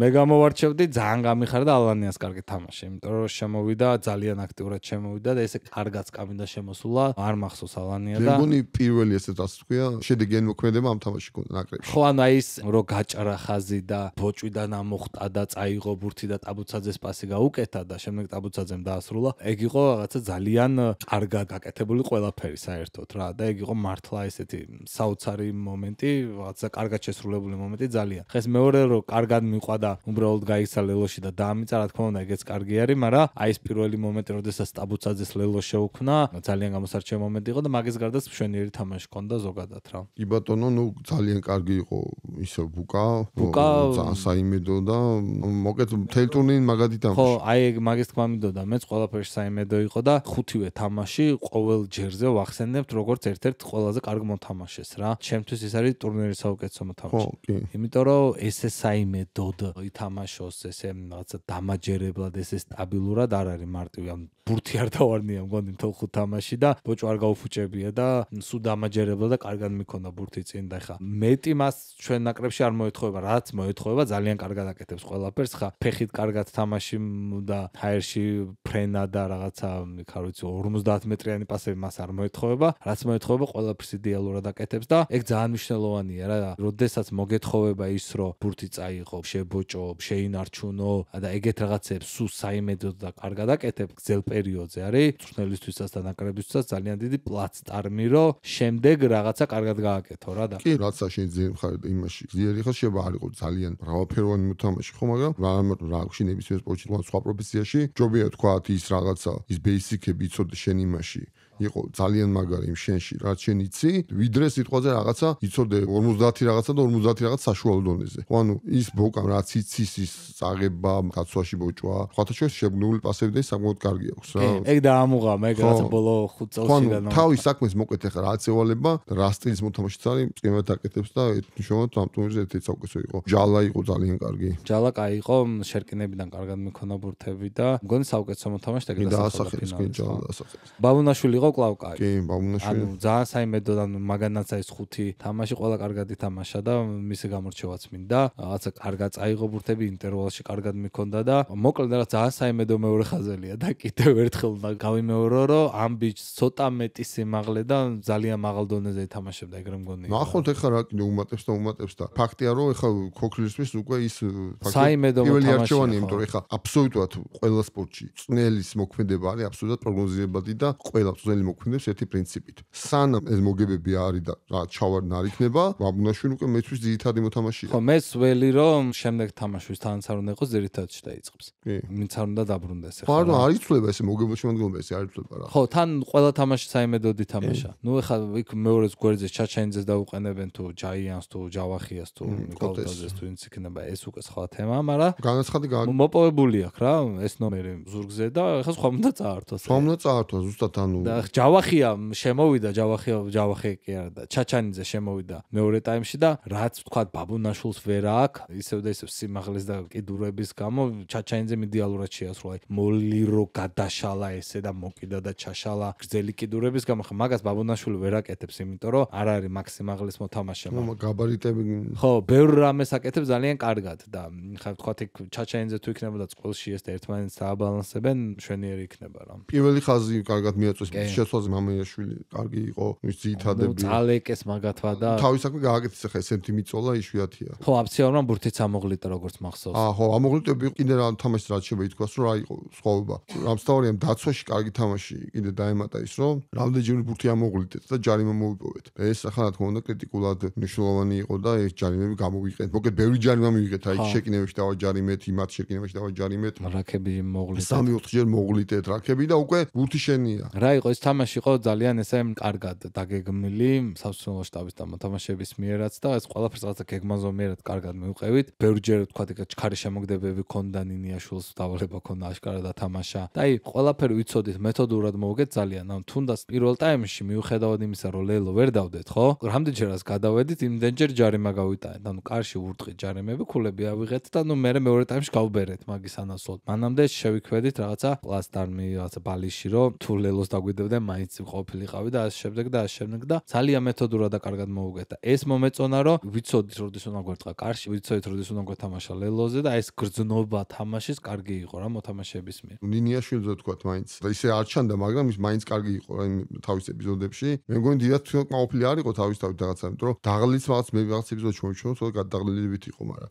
S1: მე გამოვარჩევდი, ძალიან გამიხარდა ალანიას კარგი თამაში, იმიტომ რომ შემოვიდა, ძალიან აქტიურად შემოვიდა და ესე კარგაც კამინდა შემოსულა. არ მახსოვს ალანია და ლეგონი პირველი ესე რაც თქვია, შედეგი ენ მოქმედება ამ თამაში კონდა ნაკრები. ხო, ანუ ის რო გაჭრა ხაზი და ბოჭვიდან ამოხტა და წაიღო ბურთი და ტაბუცაძეს პასი გაუკეთა და შემდეგ ტაბუცაძემ დაასრულა. ეგ იყო რაღაცა ძალიან კარგა გაკეთებული ყველაფერი საერთოდ რა და ეგ იყო მართლა ესეთი საოცარი მომენტი რაღაცა კარგად შესრულებული მომენტი ძალიან. ხეს მეორე რო კარგად მიყვადა უბრალოდ გაიქცა ლელოში და დაამიწა რა თქმა უნდა ეგეც კარგი არის, მაგრამ აი ეს პირველი მომენტი როდესაც ტაბუცაძეს ლელო შეუქნა, ძალიან გამოსარჩევი მომენტი იყო და მაგის გარდაც მშვენიერი თამაში ჰქონდა ზოგადად რა.
S2: იბატონო ნუ ძალიან კარგი იყო ისო ბუკა, ბუკა საიმედო და მოკეთ მთელ
S1: ტურნირი მაგადი თამაში. ხო, აი ეგ მაგის თქმა მინდოდა, მეც ყველაფერში საიმედო იყო და ხუთივე თამაში ყოველ ჯერზე ვახსენებთ როგორც ერთ-ერთ ყველაზე კარგ მოთამაშეს რა. ჩემთვის ის არის ტურნირი ჯერ საუკეთესო მოთამაშე. ხო, კი. იმიტომ რომ ესე საიმე დოდ ითამაშოს ესე რაღაცა დამაჯერებლად ესე სტაბილურად არ არის მარტივი ან ბურთი არ დავარნია მგონი თო ხუთ თამაში და ბოჭო არ გაუფუჭებია და სუ დამაჯერებლად და კარგად მიქონდა ბურთი წინ და ხა მეტი მას ჩვენ ნაკრებში არ მოეთხოვება რაც მოეთხოვება ძალიან კარგად აკეთებს ყველაფერს ხა ფეხით კარგად თამაში და ჰაერში ფრენა და რაღაცა ხარ ვიცი 50 მეტრიანი პასები მას არ მოეთხოვება რაც მოეთხოვება ყველაფერს იდეალურად აკეთებს და ეგ ძალიან მნიშვნელოვანი ადამიანია რა. როდესაც მოგეთხოვება ის, რომ ბურთი წაიღო, შებოჭო, შეინარჩუნო და ეგეთ რაღაცებს სულ საიმედო და კარგად აკეთებ გზელ პერიოდზე არის ცნელისთვისაც და ნაკრებისთვისაც ძალიან დიდი პლაცტარმი, რომ შემდეგ რაღაცა კარგად გააკეთო რა და კი, რაცა შეიძლება
S2: იმხარ იმაში, ძლიერი ხარ შეიძლება არ იყოს ძალიან მრავალფეროვანი მოთამაში, ხო, მაგრამ რა ამიტომ რა გში ნებისმიერ სპორტში, თუმცა სხვა პროფესიაში, ჯობია თქვა ის რაღაცა, ის ბეისიკები იცოდე შენ იმაში იყო ძალიან მაგარი იმ შენში, რაც შენ იცი, ვიდრე სიტყვაზე რაღაცა იცოდე 50 რაღაცა და 50 რაღაც საშუალო დონეზე. ხო, ანუ ის ბოკა რაც იცის ის წაღება, კაცვაში ბოჭვა, ხათაშე შეგნული პასები და საკმაოდ კარგი აქვს რა. ეგ
S1: დაამუღა მე რაღაცა ბოლო
S2: 5 წელში და ნო. ხო, თავი საქმეს მოკეთ ახლა რაც ევალება, რა სტილის მოთამაშეც არის, წემად აკეთებს და
S1: შემოთ ამტომიზე ერთი საუკეთესო იყო. ჯალა იყო ძალიან კარგი. ჯალა კაი იყო, შერკინებიდან კარგად მექონა ბურთები და მგონი საუკეთესო მოთამაშე და გადასახადები. დაასახელეს კი ჯალა დაასახელეს. ბავუნაშვილი მიიღო კლავკარი. კი, ბაუნაში. ანუ ძალიან საიმ მედოდან მაგანაც ეს ხუთი თამაში ყველა კარგად ითამაშა და მისი გამორჩევაც მინდა. რაღაცა კარგა წაიღო ბურთები ინტერვალში კარგად მიქონდა და მოკლედ რა ძალიან საიმ მედო მეორე ხაზელია და კიდევ ერთხელ გავიმეორო რომ ამ ბიჭს ცოტა მეტი სიმაღლე და ძალიან მაღალ დონეზე ითამაშებდა ეგრე მგონია. ნახოთ ახლა რა კიდე უმატებს
S2: და უმატებს და ფაქტია რომ ახლა ქოქლისთვის უკვე ის ფაქტი პირველი არჩევანია, იმიტომ რომ ახლა აბსოლუტურად ყველა სპორტში წნელის მოქმედება არის აბსოლუტურად პროგნოზირებადი და ყველა წნელი ძალიან მოგვქმნებს ერთი პრინციპით. სანამ ეს მოგებები არის და რა ჩავარდნ არ იქნება, ვაბუნაშვილი უკვე მეცვის ძირითადი მოთამაშია. ხო,
S1: მეც ველი რომ შემდეგ თამაშვის თანაც არ უნდა იყოს ძირითადში დაიწყებს. მინც არ უნდა დაბრუნდეს ახლა. ხო, არ
S2: იცლება ეს მოგებული შემდგომა ეს არ იცლება რა.
S1: ხო, თან ყველა თამაში საიმედოდ ითამაშა. ნუ ეხლა იქ მეორეს გვერდზე ჩაჩაინძეს დაუყენებენ თუ ჯაიანს თუ ჯავახიას თუ კოლდაზეს თუ ინც იქნება ეს უკვე სხვა თემაა, მაგრამ განაცხადი მოპოვებული აქვს რა, ეს ნომერი ზურგზე და ეხლა სხვა უნდა წაართოს. სხვა უნდა წაართოს ზუსტად ანუ და ჯავახია შემოვიდა ჯავახია ჯავახი კი არა და ჩაჩანიძე შემოვიდა მეორე ტაიმში და რაც თქვა ბაბუნაშულს ვერ აქვს ისევ და ისევ სიმაღლეს და კიდურების გამო ჩაჩანიძემ იდეალურად შეასრულა მოლირო გადაშალა ესე და მოკიდა და ჩაშალა გრძელი კიდურების გამო ხა მაგას ბაბუნაშული ვერ აკეთებს იმიტომ რომ არ არის მაქსიმაღლეს მოთამაშე მაგრამ გაბარიტები ხო ბევრ რამეს აკეთებს ძალიან კარგად და ხა თქვა იქ ჩაჩანიძე თუ იქნებოდა წყვილში ეს ერთმანეთს დააბალანსებენ შვენიერი იქნება რა პირველი ხაზი კარგად მიაწვის შეცვლაზე
S2: მამაიაშვილი კარგი იყო ის ძითადები ძალეკეს
S1: მაგათვა და თავი
S2: საქმე გააკეთეს ხა ესეთი მიწოლა ისუათია
S1: ხო აფციორმა ბურთიც ამოღლიტა როგორც მახსოვს აა ხო ამოღლიტები კიდე რა თამაში
S2: რაც შეიძლება ითქვას რომ რა იყო სწავობა რამსთავარიამ დაცვაში კარგი თამაში კიდე დაემატა ის რომ რამდენჯერი ბურთი ამოღლიტეთ და ჯარიმა მოიპოვეთ ეს ახლა რა თქმა უნდა კრიტიკულად მნიშვნელოვანი იყო და ეს ჯარიმები გამოვიყენეთ მოკლედ ბევრი ჯარიმა მივიღეთ აი შეკინებაში დავა ჯარიმეთი მათ შეკინებაში დავა ჯარიმეთ რაკები მოღლიტეთ 3-4 ჯერ მოღლიტეთ
S1: რაკები და უკვე ბურთი შენია რა იყო ეს თამაში ყო ძალიან ესე კარგად დაგეგმილი სასწრო შტაბის და მოთამაშეების მიერაც და ეს ყველაფერს რაღაცა გეგმაზო მიერაც კარგად მივყევით. ბევრჯერ ვთქვა ეგ ჩქარი შემოგდებები ქონდა ნინიაშულს დავალება ქონდა აშკარად თამაშა. და აი ყველაფერი ვიცოდით მეთოდურად მოუგეთ ძალიან. ანუ თუნდაც პირველ ტაიმში მიუხედავად იმისა რომ ლელო ვერ დავდეთ, ხო? რამდენჯერაც გადავედით, იმდენჯერ ჯარემა გავიტანეთ. ანუ კარში ურტყი ჯარემები ქულები ავიღეთ და ნუ მერე მეორე ტაიმში გავუბერეთ მაგის ანაცვლოდ. მანამდე შევიქმედით რაღაცა პლასტარმი, რაღაცა ბალიში რომ თუ ლელოს დაგვიდებდა და მაინც ყოფილიყავი და ასე შემდეგ და ასე შემდეგ და ძალიან მეთოდურად და კარგად მოუგეთა. ეს მომეწონა, რომ ვიცოდით, როდის უნდა გვერდყა კარში, ვიცოდით, როდის უნდა გვეთამაშა ლელოზე და ეს გრძნობა თამაშის კარგი იყო რა მოთამაშეების მე. ნინიაშვილი ზო თქვა მაინც. და ისე არჩანდა, მაგრამ ის მაინც კარგი იყო რა იმ
S2: თავის ეპიზოდებში. მე მგონი დიდად თქვენ ყოფილი არ იყო თავის თავი რაღაცა, იმიტომ რომ დაღლილს მაგაც მე რაღაც
S1: ეპიზოდში მოჩვენოთ, ხო გადაღლილებით იყო, მაგრამ.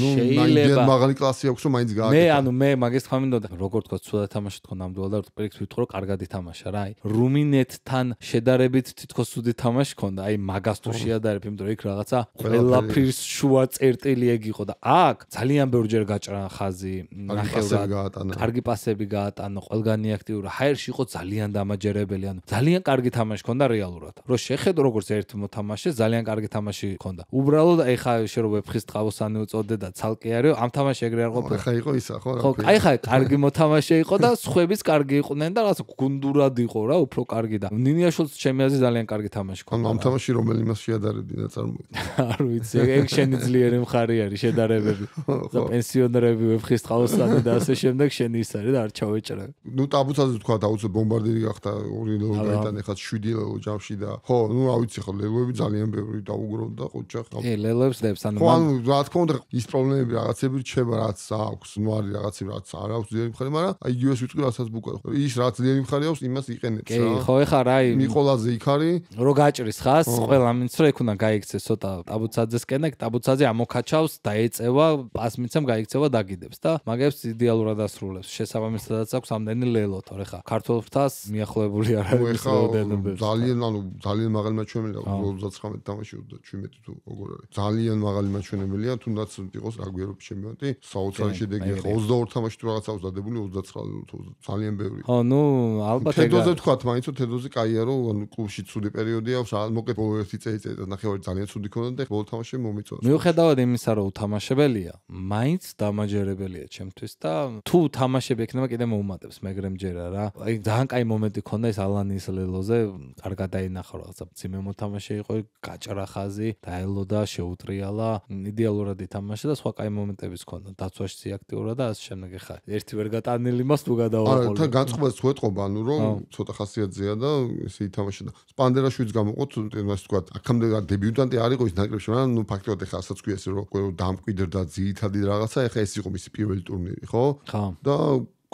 S1: ნუ მაინც მაგალი კლასი აქვს, რომ მაინც გააკეთე. მე ანუ მე მაგას თქვა მინდოდა, როგორ თქვა, ცუდა თამაში თქო ნამდვილად და პირიქით ვიტყვი, რომ კარგად ითამაშა რა. აი, რუმინეთთან შედარებით თითქოს უდი თამაში ქონდა აი მაგას თუ შეადარებ იმდრო იქ რაღაცა ყველაფრის შუა წერტილი ეგ იყო და აქ ძალიან ბევრჯერ გაჭრა ხაზი ნახევრად კარგი პასები გაატანო ყველგანი აქტიური ჰაერში იყო ძალიან დამაჯერებელი ანუ ძალიან კარგი თამაში ქონდა რეალურად რო შეხედო როგორც ერთ მოთამაშე ძალიან კარგი თამაში ქონდა უბრალოდ ეხა შერო ვეფხის ტყავოსანი უწოდე და ცალკე არის ამ თამაში ეგრე არ ყოფილა ეხა იყო ისა ხო ხო აი ხა კარგი მოთამაშე იყო და სხვების კარგი იყვნენ და რაღაც გუნდურად იყო რა, უფრო კარგი და ნინიაშოლს ჩემი აზრით ძალიან კარგი თამაში ხო. ამ თამაში რომელი მას შეადარებინა წარმოვიდგინე. არ ვიცი, ექშენი ძლიერი მხარი არის შეადარებები. და პენსიონერები ვეფხის თავსა და ასე შემდეგ შენი ის არის და არ ჩავეჭრა. ნუ ტაბუცაზე თქვა და უცებ ბომბარდირი გახდა ორი ლოგიდან
S2: ეხა 7 ლო ჯავში და ხო, ნუ რა ვიცი ხო, ლელოები ძალიან ბევრი დაუგროვდა ხუჭა ხა. კი, ლელოებს დებს ანუ ხო, ანუ რა თქმა უნდა ის პრობლემები რაღაცები რჩება რაც აქვს, ნუ არის რაღაცები რაც არ აქვს ძლიერი მხარი, მაგრამ აი იგივეს ვიტყვი რაცაც ბუკა. ის რაც ძლიერი მხარი აქვს, იმას იყ იყენებს რა. კი, ხო, ეხა რა იმ
S1: ნიკოლაძე იქ არის? რო გაჭრის ხას, ყველა მინც რა იქ უნდა გაიქცეს ცოტა ტაბუცაძეს კენა, ტაბუცაძე ამოქაჩავს და ეწევა, პასმიცემ გაიქცევა დაგიდებს და მაგებს იდეალურად ასრულებს. შესაბამისადაც აქვს ამდენი ლელო თორე ხა. ქართულ ფრთას მიახლოებული არ არის ოდენობებს.
S2: ძალიან ანუ ძალიან მაღალი მაჩვენებელია 39 თამაშიოდა 17 თუ როგორ არის. ძალიან მაღალი მაჩვენებელია, თუნდაც იყოს რაგვიერობ ჩემპიონატი, საოცარი შედეგი ხა 22 თამაში თუ რაღაცა აქვს დადებული 39 ძალიან ბევრი. ხო, ნუ ალბათ ეგა. თქვა, მაინც თედოზი კაია რო ან კლუბში ცივი პერიოდია, მოკეთ ერთი წელი წელი ნახევარი ძალიან ცივი ქონდა და ბოლო თამაშში მომიწონა.
S1: მიუხედავად იმისა, რომ უთამაშებელია, მაინც დამაჯერებელია ჩემთვის და თუ თამაშები ექნება კიდე მოუმატებს, მაგრამ ჯერა რა. აი ძალიან კაი მომენტი ქონდა ეს ალანის ლელოზე, კარგად დაინახა რა, ძიმე მოთამაშე იყო, გაჭრა ხაზი, დაელოდა, შეუტრიალა, იდეალურად ითამაშა და სხვა კაი მომენტებიც ქონდა. დაცვაში სიაქტიურა და ასე შემდეგ ხარ. ერთი ვერ გატანილი მას თუ გადაავალო. არა, თან განწყობა შეეტყობა, ანუ რომ ცოტა ხასიათზეა და
S2: ისე ითამაშა და სპანდერა შვიც გამოყოთ ეს თქვა აქამდე დებიუტანტი არ იყო ის ნაკრებში მაგრამ ნუ ფაქტობრივად ეხა ასაც ყიესე რომ დამკვიდრდა ძიითადი რაღაცა ეხა ეს იყო მისი პირველი ტურნირი ხო და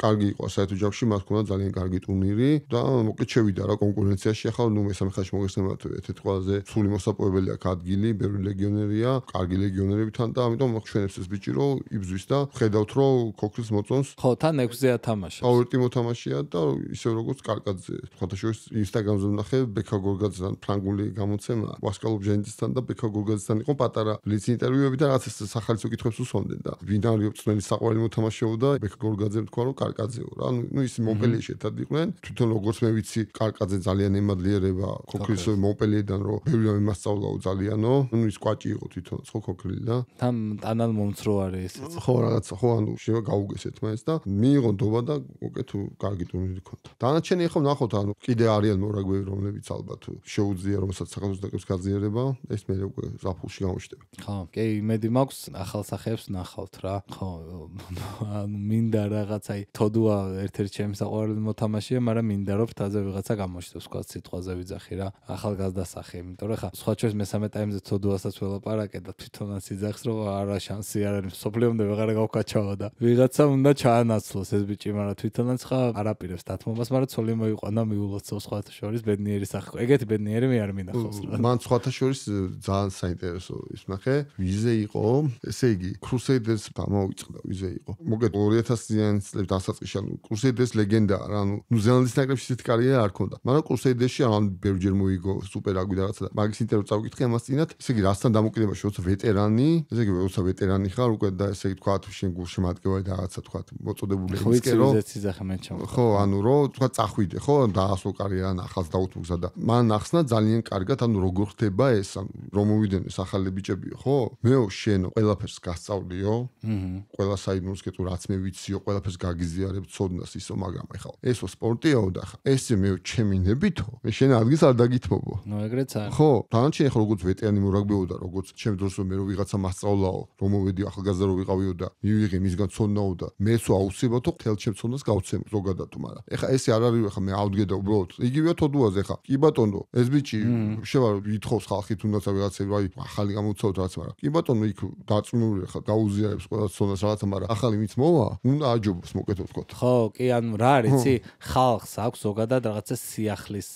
S2: კარგი იყო საერთო ჯამში, მას ქონდა ძალიან კარგი ტურნირი და მოკლედ შევიდა რა კონკურენციაში. ახლა ნუ მე სამი ხაში მოგესმა თუ ერთ-ერთ ყველაზე სული მოსაპოვებელი აქ ადგილი, ბევრი ლეგიონერია, კარგი ლეგიონერებიდან და ამიტომ მოხშენებს ეს ბიჭი რომ იბზვის და ხედავთ რომ ქოქრის მოწონს. ხო, თან ექვსზე ათამაშა. ფავორიტი მოთამაშია და ისე როგორც კარკაძე, ფოთაშოვის ინსტაგრამზე ვნახე ბექა გორგაძესთან ფრანგული გამოცემა, ვასკალო ბჟენიცთან და ბექა გორგაძესთან იყო პატარა ბლიც ინტერვიუები და რაღაც ეს სახალხო კითხვებს უსვამდნენ და ვინ არის ცნელი საყვალი მოთამაშეო და ბექა გორგაძემ თქვა რომ კარკაძეო რა ანუ ის მომპელიე შეთადიყვნენ თვითონ როგორც მე ვიცი კარკაძე ძალიან ემადლიერება ქოქრის მომპელიედან რომ ბევრი რამე მასწავლაო ძალიანო ანუ ის კვაჭი იყო თვითონ ხო ქოქრი და
S1: თან ანალ მომცრო არის ესეც ხო რაღაც
S2: ხო ანუ შევა გაუგესეთ მას და მიიღო ნდობა და უკეთ კარგი ტურნირი ქონდა დანარჩენი ხომ ნახოთ ანუ კიდე არიან მორაგები რომლებიც ალბათ შეუძლია რომელსაც საქართველოს დაკებს გაზიარება ეს მე უკვე საფულში გამოჩდება
S1: ხო კი იმედი მაქვს ახალ სახეებს ნახავთ რა ხო ანუ მინდა რაღაცაი თოდუა ერთ-ერთი ჩემი საყვარელი მოთამაშეა, მაგრამ მინდა რომ თაზე ვიღაცა გამოჩნდეს სხვა სიტყვაზე ვიძახი რა. ახალგაზრდა სახე, იმიტომ რომ ხა სხვა ჩვენს მესამე ტაიმზე თოდუასაც ველაპარაკე და თვითონაც იძახს რომ არა შანსი არ არის სოფლიომდე ვეღარ გავკაჩავა და ვიღაცა უნდა ჩაანაცვლოს ეს ბიჭი, მაგრამ თვითონაც ხა არაპირებს დათმობას, მაგრამ ცოლი მოიყვანა მიულოცო სხვა შორის ბედნიერი სახე. ეგეთი ბედნიერი მე არ მინდა ხოლმე. მან სხვა შორის ძალიან საინტერესო ის
S2: ნახე, ვიზე იყო, ესე იგი, კრუსეიდერს გამოიწყდა ვიზე იყო. მოკლედ 2000-იან წლებში ასაწყიშა კრუსეიდერს ლეგენდა რა ნუ ზელანდიის ნაკრებში ისეთი კარიერა არ ქონდა მაგრამ კრუსეიდერში რა ბერჯერ მოიგო სუპერ აგვი და რაღაცა მაგის ინტერვიუ წავიკითხე ამას წინათ ესე იგი რასთან დამოკიდებაში როცა ვეტერანი ესე იგი როცა ვეტერანი ხარ უკვე და ესე იგი თქვა თუ შენ გულში მატკივარი და რაღაცა თქვა მოწოდებული ისე რომ ხო ანუ რო თქვა წახვიდე ხო დაასრულო კარიერა ახალს დაუთმოგზა და მან ახსნა ძალიან კარგად ანუ როგორ ხდება ეს ანუ რომ მოვიდნენ ეს ახალი ბიჭებიო ხო მეო შენ ყველაფერს გასწავლიო აჰა ყველა საიდუმლოს კი თუ რაც მე ვიციო ყველაფერს გაგი ვიზიარებ ცოდნას ისო მაგრამ ეხლა ესო სპორტიაო და ხა ესე მე ჩემი ნებითო მე შენ ადგილს არ დაგითმობო ნუ ეგრეც არის ხო დანარჩენ ხო როგორც ვეტერანი მორაგბეო და როგორც ჩემ დროს მე რო ვიღაცა მასწავლაო რომ მოვედი ახალგაზრდა რო ვიყავიო და მივიღე მისგან ცოდნაო და მე სო აუცილებლად ხო თელ ჩემ ცოდნას გავცემ ზოგადად მაგრამ ეხლა ესე არ არის ხა მე ავდგედა უბრალოდ იგივეა თოდუაზე ხა კი ბატონო ეს ბიჭი შევარ ვითხოვს ხალხი თუნდაც ვიღაცა აი ახალი გამოცოდ რაც მაგრამ კი ბატონო იქ დაწმული ხა დაუზიარებს ყველა ცოდნას რაღაცა მაგრამ ახალი მიც მოვა უნდა აჯობოს მოკეთ ასე ვთქვა.
S1: ხო, კი, ანუ რა არის იცი, ხალხს აქვს ზოგადად რაღაცა სიახლის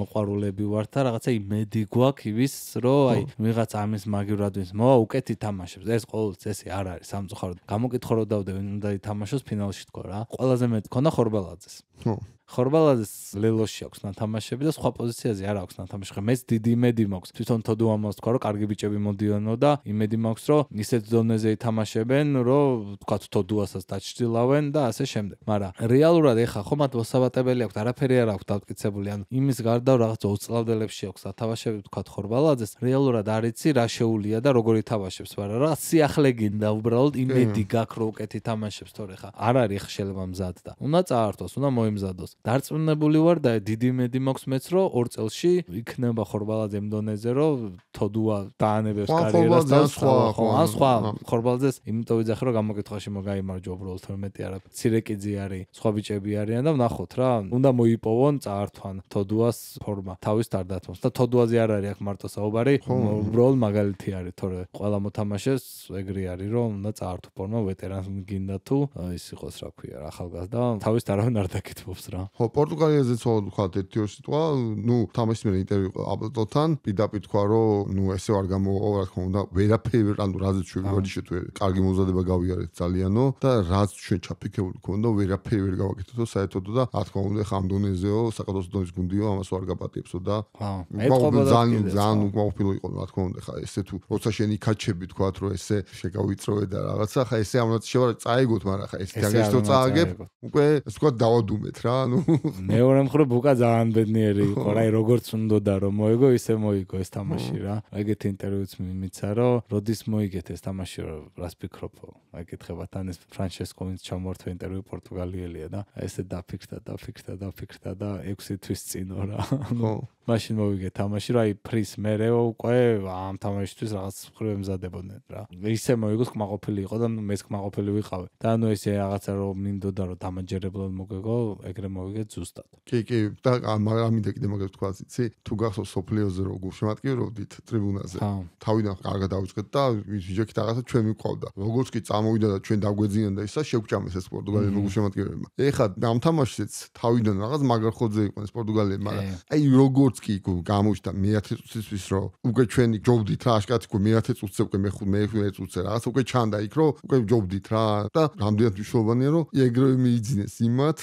S1: მოყარულები ვართ და რაღაცა იმედი გვაქვს იმის, რომ აი ვიღაც ამის მაგივრად ვის მოა უკეთი თამაშებს. ეს ყოველთვის ესე არ არის სამწუხაროდ. გამოკითხო რომ დავდე, უნდა ითამაშოს ფინალში თქო რა. ყველაზე მეტი ქონა ხორბალაძეს. ხო. ხორბალაძეს ლელოში აქვს ნათამაშები და სხვა პოზიციაზე არ აქვს ნათამაშები. მეც დიდი იმედი მაქვს. თვითონ თოდუ ამას თქვა, რომ კარგი ბიჭები მოდიონო და იმედი მაქვს, რომ ისეთ დონეზე ითამაშებენ, რომ თქვა თოდუასაც დაჭრილავენ და ასე შემდეგ. მაგრამ რეალურად ეხა ხომ მათ მოსაბატებელი აქვს, არაფერი არ აქვს დაკიცებული. ან იმის გარდა რაღაც 20 წლამდელებში აქვს ნათამაშები თქვა ხორბალაძეს, რეალურად არ იცი რა შეუულია და როგორ ითამაშებს, მაგრამ რა სიახლე გინდა უბრალოდ იმედი გაქრო უკეთ ითამაშებს, თორე ხა არ არის შეიძლება მზად და უნდა წაართოს, უნდა მოიმზადოს. დარწმუნებული ვარ და დიდი მედი მაქვს მეც რომ ორ წელში იქნება ხორბალაძე მდონეზე რომ თოდუა დაანებებს კარიერას და სხვა ხო ან სხვა ხორბალაძეს იმიტომ ვიძახე რომ გამოკითხვაში მოგაიმარჯო უბრალოდ თორმეტი არა ცირეკიძე არის სხვა ბიჭები არიან და ნახოთ რა უნდა მოიპოვონ წაართვან თოდუას ფორმა თავის დარდათმოს და თოდუაზე არ არის აქ მარტო საუბარი უბრალოდ მაგალითი არის თორე ყველა მოთამაშეს ეგრე არის რომ უნდა წაართო ფორმა ვეტერანს გინდა თუ ის იყოს რა ქვია ახალგაზრდა თავის დარავენ არ დაკითხობს რა რა.
S2: ხო, პორტუგალიაზე თქვა თქვა ერთი სიტყვა, ნუ თამაშის მერე ინტერვიუ აპლოდოთან, პიდაპი თქვა რომ ნუ ესე არ გამოვა, რა თქმა უნდა, ვერაფერი, ანუ რაზეც ჩვენ გვარჯიშეთ, კარგი მოზადება გავიარეთ ძალიანო და რაც ჩვენ ჩაფიქრებული ქონდა, ვერაფერი ვერ გავაკეთოთო საერთოდ და რა თქმა უნდა, ხან დონეზეო, საქართველოს დონის გუნდიო ამას ვარ გაპატიებსო და აა ეთქობა და ძალიან ძალიან უკმაყოფილო იყო, რა თქმა უნდა, ხა ესე თუ როცა შენი კაჩები თქვა რომ ესე შეგავიწროვე და რაღაცა, ხა ესე ამ რაც შევარ წაიგოთ, მაგრამ ხა ეს დაგეშთო წააგებ,
S1: უკვე ეს თქვა დავადუმეთ რა, ან ანუ მეორე მხრივ უკა ძალიან ბედნიერი იყო რა როგორც უნდა რომ მოიგო ისე მოიგო ეს თამაში რა ეგეთ ინტერვიუც მიმიცა რომ როდის მოიგეთ ეს თამაში რა რას ფიქრობო აი კითხება თან ეს ფრანჩესკო ვინც ჩამორთვე ინტერვიუ პორტუგალიელია და ესე დაფიქრდა დაფიქრდა დაფიქრდა და 6 თვის წინ რა ხო მაშინ მოვიგე თამაში, რა აი ფრის მერე უკვე ამ თამაშისთვის რაღაც ხრივე მზადებოდნენ რა. ისე მოიგოს კმაყოფილი იყო და მე კმაყოფილი ვიყავი. და ანუ ესე რაღაცა რომ მინდოდა რომ დამაჯერებლად მოგეგო, ეგრე მოვიგე ზუსტად. კი, კი, და ამამდე კიდე მაგას
S2: თქვა, იცი? თუ გახსოვს სოფლიოზე რო გუშმატკიროდით ტრიბუნაზე. თავიდან კარგად დაუჭყეთ და ვიჯექით რაღაცა ჩვენ მიყვავდა. როგორც კი წამოვიდა და ჩვენ დაგვეძინენ და ისა შეგჭამეს ეს პორტუგალია რო გუშმატკიროებმა. ეხლა ამ თამაშშიც თავიდან რაღაც მაგარ ხოძე იყო ეს პორტუგალია, მაგრამ აი როგორ როგორც კი გამოჩნდა მეათე წუთისთვის რომ უკვე ჩვენი ჯობდით რა აშკაც უკვე მეათე წუთზე უკვე მე მე წუთზე რა უკვე ჩანდა იქ რომ უკვე ჯობდით რა და რამდენად მნიშვნელოვანია რომ ეგრევე მიიძინეს იმათ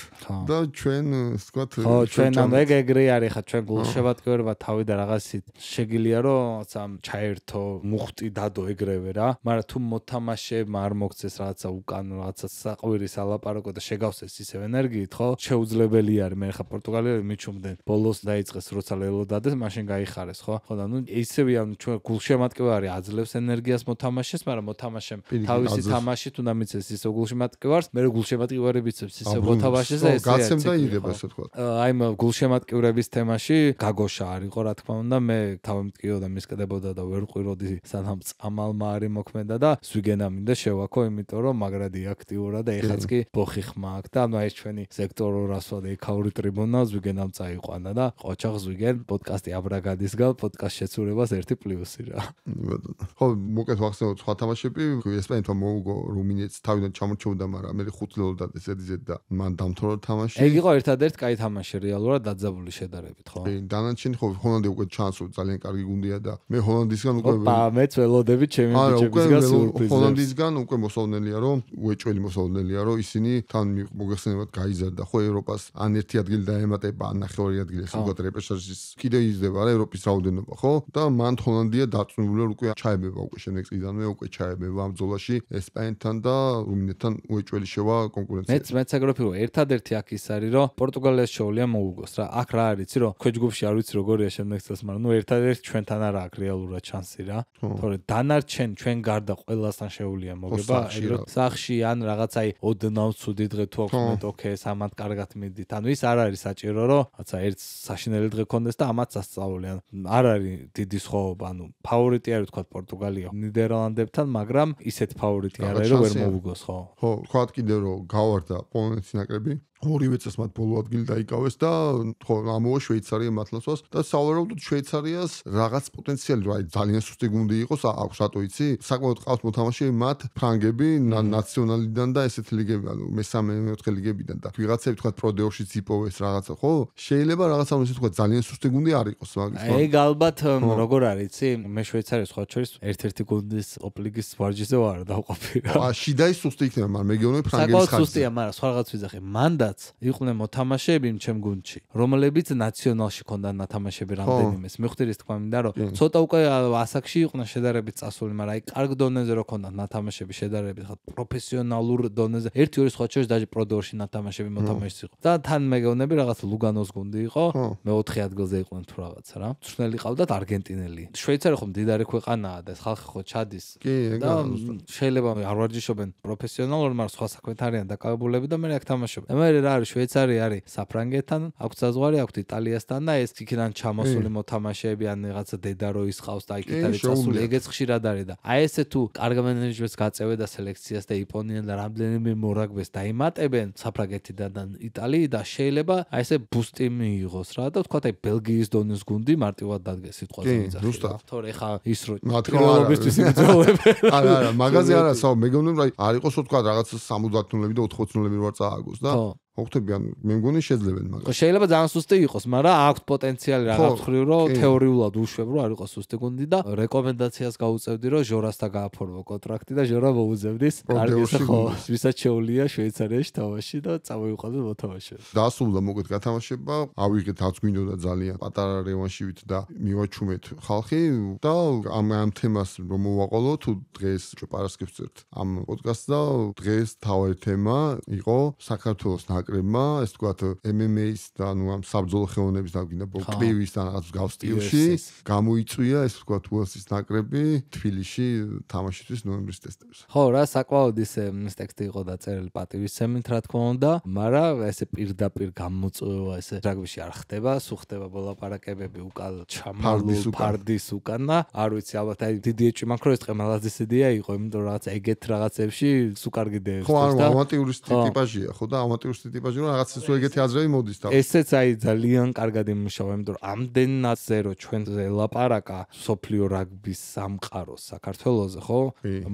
S2: და ჩვენ ვთქვა ხო ჩვენ ამ ეგ
S1: ეგრე არის ხა ჩვენ გულშევატკერვა თავი და რაღაცი შეგილია რომ ჩაერთო მუხტი დადო ეგრევე რა მაგრამ თუ მოთამაშე არ მოგცეს რაღაცა უკან რაღაცა საყვირის ალაპარაკო და შეგავსეს ისევ ენერგიით ხო შეუძლებელი არის მე ხა პორტუგალიელები მიჩუმდნენ ბოლოს დაიწყეს როცა პარალელო დადეს, მაშინ გაიხარეს, ხო? ხო და ნუ ისევე ანუ ჩვენ გულშემატკივარი აძლევს ენერგიას მოთამაშეს, მაგრამ მოთამაშემ თავისი თამაში თუნდაც მიცეს ის გულშემატკივარს, მე გულშემატკივარებიცებს ის მოთამაშეს და ეს ისე გაცემ და იდება, ასე თქვა. აი მე გულშემატკივრების თემაში გაგოშა არისო, რა თქმა უნდა, მე თავი მტკიოდა, მისკდებოდა და ვერ ყვიროდი სანამ წამალმა არი მოქმედა და ზვიგენა მინდა შევაქო, იმიტომ რომ მაგრადი აქტიურა და ეხაც კი ბოხი ხმა აქვს და ანუ აი ჩვენი სექტორო რასვა და ეკაური ტრიბუნა ზვიგენამ წაიყვანა და ყოჩა ზვიგენ ძალიან პოდკასტი აბრაგადისგან პოდკასტ შეცურებას ერთი პლუსი რა. ხო, მოკეთ
S2: ვახსენოთ სხვა თამაშები, ესპანეთმა მოუგო რუმინეთს თავიდან ჩამორჩეულდა, მაგრამ მე ხუთ ლოლდა ზედიზედ და მან დამთავრა თამაში. ეგ იყო ერთადერთი კაი თამაში რეალურად დაძაბული შედარებით, ხო? კი, დანარჩენი ხო ჰოლანდია უკვე ჩანსო ძალიან კარგი გუნდია და მე ჰოლანდისგან უკვე ოპა, მეც
S1: ველოდები ჩემი ბიჭებისგან სიურპრიზი. ჰოლანდისგან
S2: უკვე მოსავნელია რომ უეჭველი მოსავნელია რომ ისინი თან მოგხსენებათ გაიზარდა ხო ევროპას ან ერთი ადგილი დაემატება ან ახორი ადგილი ეს უკვე რეპეშაჟი ევროპის კიდე იზრდება რა ევროპის რაოდენობა ხო და მან ჰოლანდია დაწუნებული რუკე ჩაებება უკვე შემდეგ წლიდანვე უკვე ჩაებება ამ ბრძოლაში ესპანეთთან და რუმინეთთან უეჭველი შევა კონკურენცია მეც
S1: მეც აგროფილო ერთადერთი აქ ის არის რომ პორტუგალიას შეუ ល ია მოუგოს რა აქ რა არის იცი რომ ქვეჯგუფში არ ვიცი როგორია შემდეგ წელს მაგრამ ნუ ერთადერთი ჩვენთან არა აქ რეალურად შანსი რა თორედ დანარჩენ ჩვენ გარდა ყველასთან შეუ ល ია მოგება ეროს სახში ან რაღაც აი ოდნავ ცუდი დღე თუ აქვს მეტ ოკეი სამად კარგად მიდით ანუ ის არ არის საჭირო რომ რაღაცა ერთ საშინელი დღე ქონდა ჰქონდეს და ამაც ასწავლიან. არ არის დიდი სხვაობა, ანუ ფავორიტი არის თქვა პორტუგალია ნიდერლანდებთან, მაგრამ ისეთ ფავორიტი არ არის, რომ ვერ მოვიგოს, ხო?
S2: ხო, თქვა კიდე რომ გავარდა პონენცი ნაკრები, ორივე წელს მათ ბოლო ადგილი დაიკავეს და ხო ამოა შვეიცარია მართლაცვას და სავარაუდოდ შვეიცარიას რაღაც პოტენციალი რა ძალიან სუსტი გუნდი იყოს აქვს რატო იცი საკმაოდ ყავს მოთამაშე მათ ფრანგები ნაციონალიდან და ესეთ ლიგები ანუ მესამე მეოთხე ლიგებიდან და ვიღაცები თქვა პროდეოშიც იპოვეს რაღაცა ხო შეიძლება რაღაცა ისე თქვა ძალიან სუსტი
S1: გუნდი არ იყოს მაგის ხო ეგ ალბათ როგორ არის იცი მე შვეიცარიას ხო შორის ერთ-ერთი გუნდის ოპლიგის ვარჯიშზე ვარ და ყოფილი რა აში დაი სუსტი იქნება მაგრამ მე გეუბნები ფრანგების ხარჯზე საკმაოდ სუსტია მაგრამ სხვა რაღაც ვიძახე მანდა სადაც იყვნენ მოთამაშეები ჩემ გუნდში, რომლებიც ნაციონალში ქონდა ნათამაშები რამდენიმეს. მეხუთერის თქმა მინდა რომ ცოტა უკვე ასაკში იყვნენ შედარებით წასული, მაგრამ აი კარგ დონეზე რო ქონდა ნათამაშები შედარებით ხო პროფესიონალურ დონეზე. ერთი ორი სხვა ჩვენ დაჟე პროდორში ნათამაშები მოთამაშეს იყო. და თან მეგონები რაღაც ლუგანოს გუნდი იყო, მე 4 ადგილზე იყვნენ თუ რაღაც რა. ცნელი ყავდათ არგენტინელი. შვეიცარი ხომ მდიდარი ქვეყანაა და ეს ხალხი ხო ჩადის. და შეიძლება არ ვარჯიშობენ პროფესიონალურ, მაგრამ სხვა საქმეთ არიან დაკავებულები და მე რა თამაშობ. მე რა არის შვეიცარია არის საფრანგეთთან აქვს საზღვარი აქვს იტალიასთან და ეს იქიდან ჩამოსული მოთამაშეები ან რაღაცა დედა რო ისყავს და იქით არის ჩასული ეგეც ხშირად არის და აი ესე თუ კარგი მენეჯმენტს გაწევე და სელექციას და იპონიან და რამდენიმე მორაგბეს დაიმატებენ საფრანგეთიდან და იტალიიდან შეიძლება აი ესე ბუსტი მიიღოს რა და თქვათ აი ბელგიის დონის გუნდი მარტივად დადგეს სიტყვაზე მიწა თორე ხა ის რო მოთხოვნებისთვის იბრძოლებენ არა არა მაგაზე არა
S2: საო მეგონდა რომ აი არ იყოს თქვა რაღაცა 70-ნულები და 80-ნულები ვარ წააგოს და ხთები ან მე მგონი შეძლებენ მაგრამ
S1: ხო შეიძლება ძალიან სუსტი იყოს მაგრამ აქვს პოტენციალი რაღაც ხრივ რომ თეორიულად უშვებ რომ არ იყოს სუსტი გუნდი და რეკომენდაციას გავუწევდი რომ ჟორასთა გააფორმო კონტრაქტი და ჟორა მოუძებდეს კარგია ხო ვისაც შეუ ល ია შვეიცარიაში თამაში და წავიყვანო მოთამაშე
S2: დაასრულა მოკეთ გათამაშება ავიღეთ რაც გვინდოდა ძალიან პატარა რევანშივით და მივაჩუმეთ ხალხი და ამ ამ თემას რომ მოვაყოლო თუ დღეს პარასკევს წერთ ამ პოდკასტს და დღეს თავი თემა იყო საქართველოს ნაკ მოკრემა, ეს თქვათ MMA-ის და ანუ ამ საბრძოლო ხელოვნების დაგვინდა ბოქსის და რაღაც გავსტილში გამოიწვია ეს თქვათ UFC-ის ნაკრები თბილისში
S1: თამაშისთვის ნოემბრის ტესტებს. ხო, რა საკვაოდ ის ეს ტექსტი იყო დაწერილი პატივისცემით, რა თქმა უნდა, მარა ესე პირდაპირ გამოწვევა ესე რაგბიში არ ხდება, სულ ხდება ბოლაპარაკებები უკან ჩამალის ფარდის უკანა, არ ვიცი ალბათ აი დიდი ეჭვი მაქრო ეს ყემალაძის იდეა იყო, იმიტომ რომ რაღაც ეგეთ რაღაცებში სულ კარგი დაეხსნა. ხო, ანუ ამატიურისტი ტიპაჟია, ხო და ამატიურისტი ტიპაჟი რომ რაღაც ისო ეგეთი აზრები მოდის თავი. ესეც აი ძალიან კარგად იმუშავა, იმიტომ რომ ამდენაზე რომ ჩვენზე ლაპარაკა სოფლიო რაგბის სამყარო საქართველოსზე, ხო?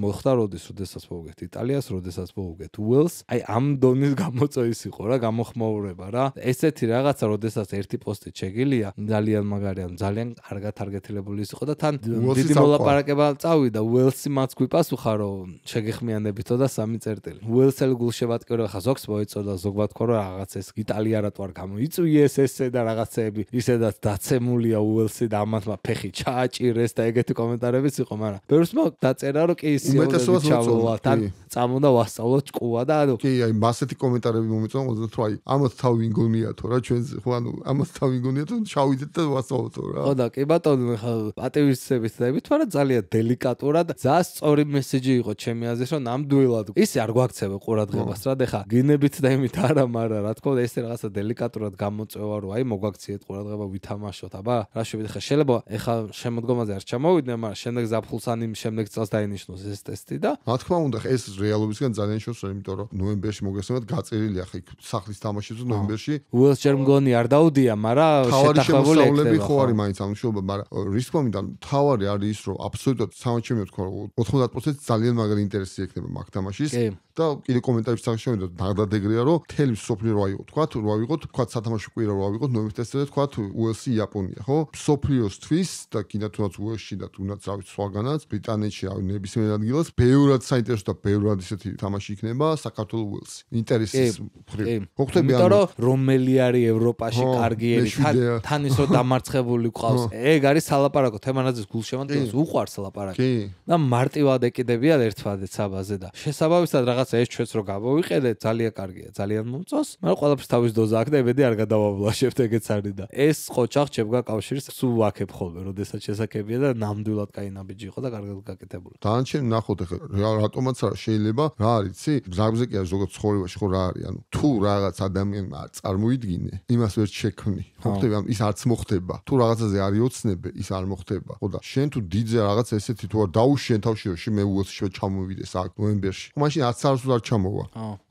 S1: მოხდა როდის, როდესაც მოუგეთ იტალიას, როდესაც მოუგეთ უელს, აი ამ დონის გამოწვის იყო რა გამოხმაურება რა. ესეთი რაღაცა როდესაც ერთი პოსტი შეგილია, ძალიან მაგარი ან ძალიან კარგად თარგეტირებული ის იყო და თან დიდი მოლაპარაკება წავიდა უელსი მაც გვიპასუხა რომ შეგეხმიანებითო და სამი წერტილი. უელსელ გულშევატკერო ხა ზოგს მოეწოდა ზოგმა გადაგვა თქვა რომ რაღაც ეს იტალია რატო არ გამოიწვიეს ესე და რაღაცეები ისედაც დაცემულია უელსი და ამათმა ფეხი ჩააჭირეს და ეგეთი კომენტარებიც იყო მაგრამ ბევრს მო დაწერა რომ კი ისე უნდა ჩავლოთ წამონ და ვასწავლოთ ყუა და ანუ კი აი მასეთი კომენტარები
S2: მომეწონა მაგრამ თუ აი ამას თავი გონია თუ რა ჩვენ ხო ანუ ამას თავი გონია თუ შავიდეთ და
S1: ვასწავლოთ რა ხო და კი ბატონო პატევისების დაები თორე ძალიან დელიკატურად ძასწორი მესეჯი იყო ჩემი აზრით რომ ნამდვილად ისე არ გვაქცევა ყურადღებას რა დეხა გინებით და იმით არა მარა რა თქო და ესე რაღაცა დელიკატურად გამოწევა რომ აი მოგაქციეთ ყურადღება ვითამაშოთ აბა რა შევიდე ხა შეიძლება ეხა შემოდგომაზე არ ჩამოვიდნენ მაგრამ შემდეგ ზაფხულს ან იმ შემდეგ წელს დაინიშნოს ეს ტესტი და
S2: რა თქმა უნდა ეს რეალობისგან ძალიან შორს, იმიტომ რომ ნოემბერში მოგესმენთ გაწერილი
S1: ახ იქ სახლის თამაშებს ნოემბერში. უელს ჯერ მგონი არ დაუდია, მარა შეთახმებული ეკლება. თავი შემოსავლები ხო არის
S2: მაინც ამ შუბა, მარა რისკო მიდან თავი არის ის რომ აბსოლუტურად სამაჩემიოთ 90% ძალიან მაგარი ინტერესი ექნება მაგ თამაშის. კი. და კიდე კომენტარებში წაშოვნოთ დაგდადეგრია რომ მთელი სოფლიო რო აიღო თქვა თუ რო აიღოთ თქვა სათამაშო კვირა რო აიღოთ ნოემბერში და თქვა UFC იაპონია ხო სოფლიოსთვის და კიდე თუნდაც UFC-ში და თუნდაც რავი სხვაგანაც ბრიტანეთში ავი ნებისმიერ ადგილას ბევრად საინტერესო და ბევრად ისეთი თამაში იქნება საქართველოს UFC ინტერესის მხრივ ხო ხდები ანუ იმიტომ
S1: რომ მელი არის ევროპაში კარგიერი თან ისო დამარცხებული ყავს ეგ არის სალაპარაკო თემანაძის გულშემატკივს უყარს ლაპარაკი და მარტივად ეკიდებიან ერთმანეთს აბაზე და შესაბამისად რაღაც რაღაცა ეს ჩვენს რო გამოვიყედეთ ძალიან კარგია ძალიან მომწონს მაგრამ ყველაფერს თავის დოზა აქვს და მე მე არ გადავავლაშებთ ეგეც არის და ეს ხოჩა ხჩებგა კავშირს სულ ვაქებ ხოლმე როდესაც შესაძლებია და ნამდვილად კაი ნაბიჯი იყო და კარგად გაკეთებული
S2: დანარჩენ ნახოთ ახლა რატომაც არა შეიძლება რა არისი ზარგზე კი არის ზოგად ცხოვრებაში ხო რა არის ანუ თუ რაღაც ადამიანმა წარმოიდგინე იმას ვერ შექმნი ხოთები ის არც მოხდება თუ რაღაცაზე არის ოცნება ის არ მოხდება ხო და შენ თუ დიდზე რაღაც ესეთი თუ არ დაუშენ თავში რომ შე მე უოცშო ჩამოვიდეს აქ ნოემბერში მაშინ არც არ სანსუს არ ჩამოვა.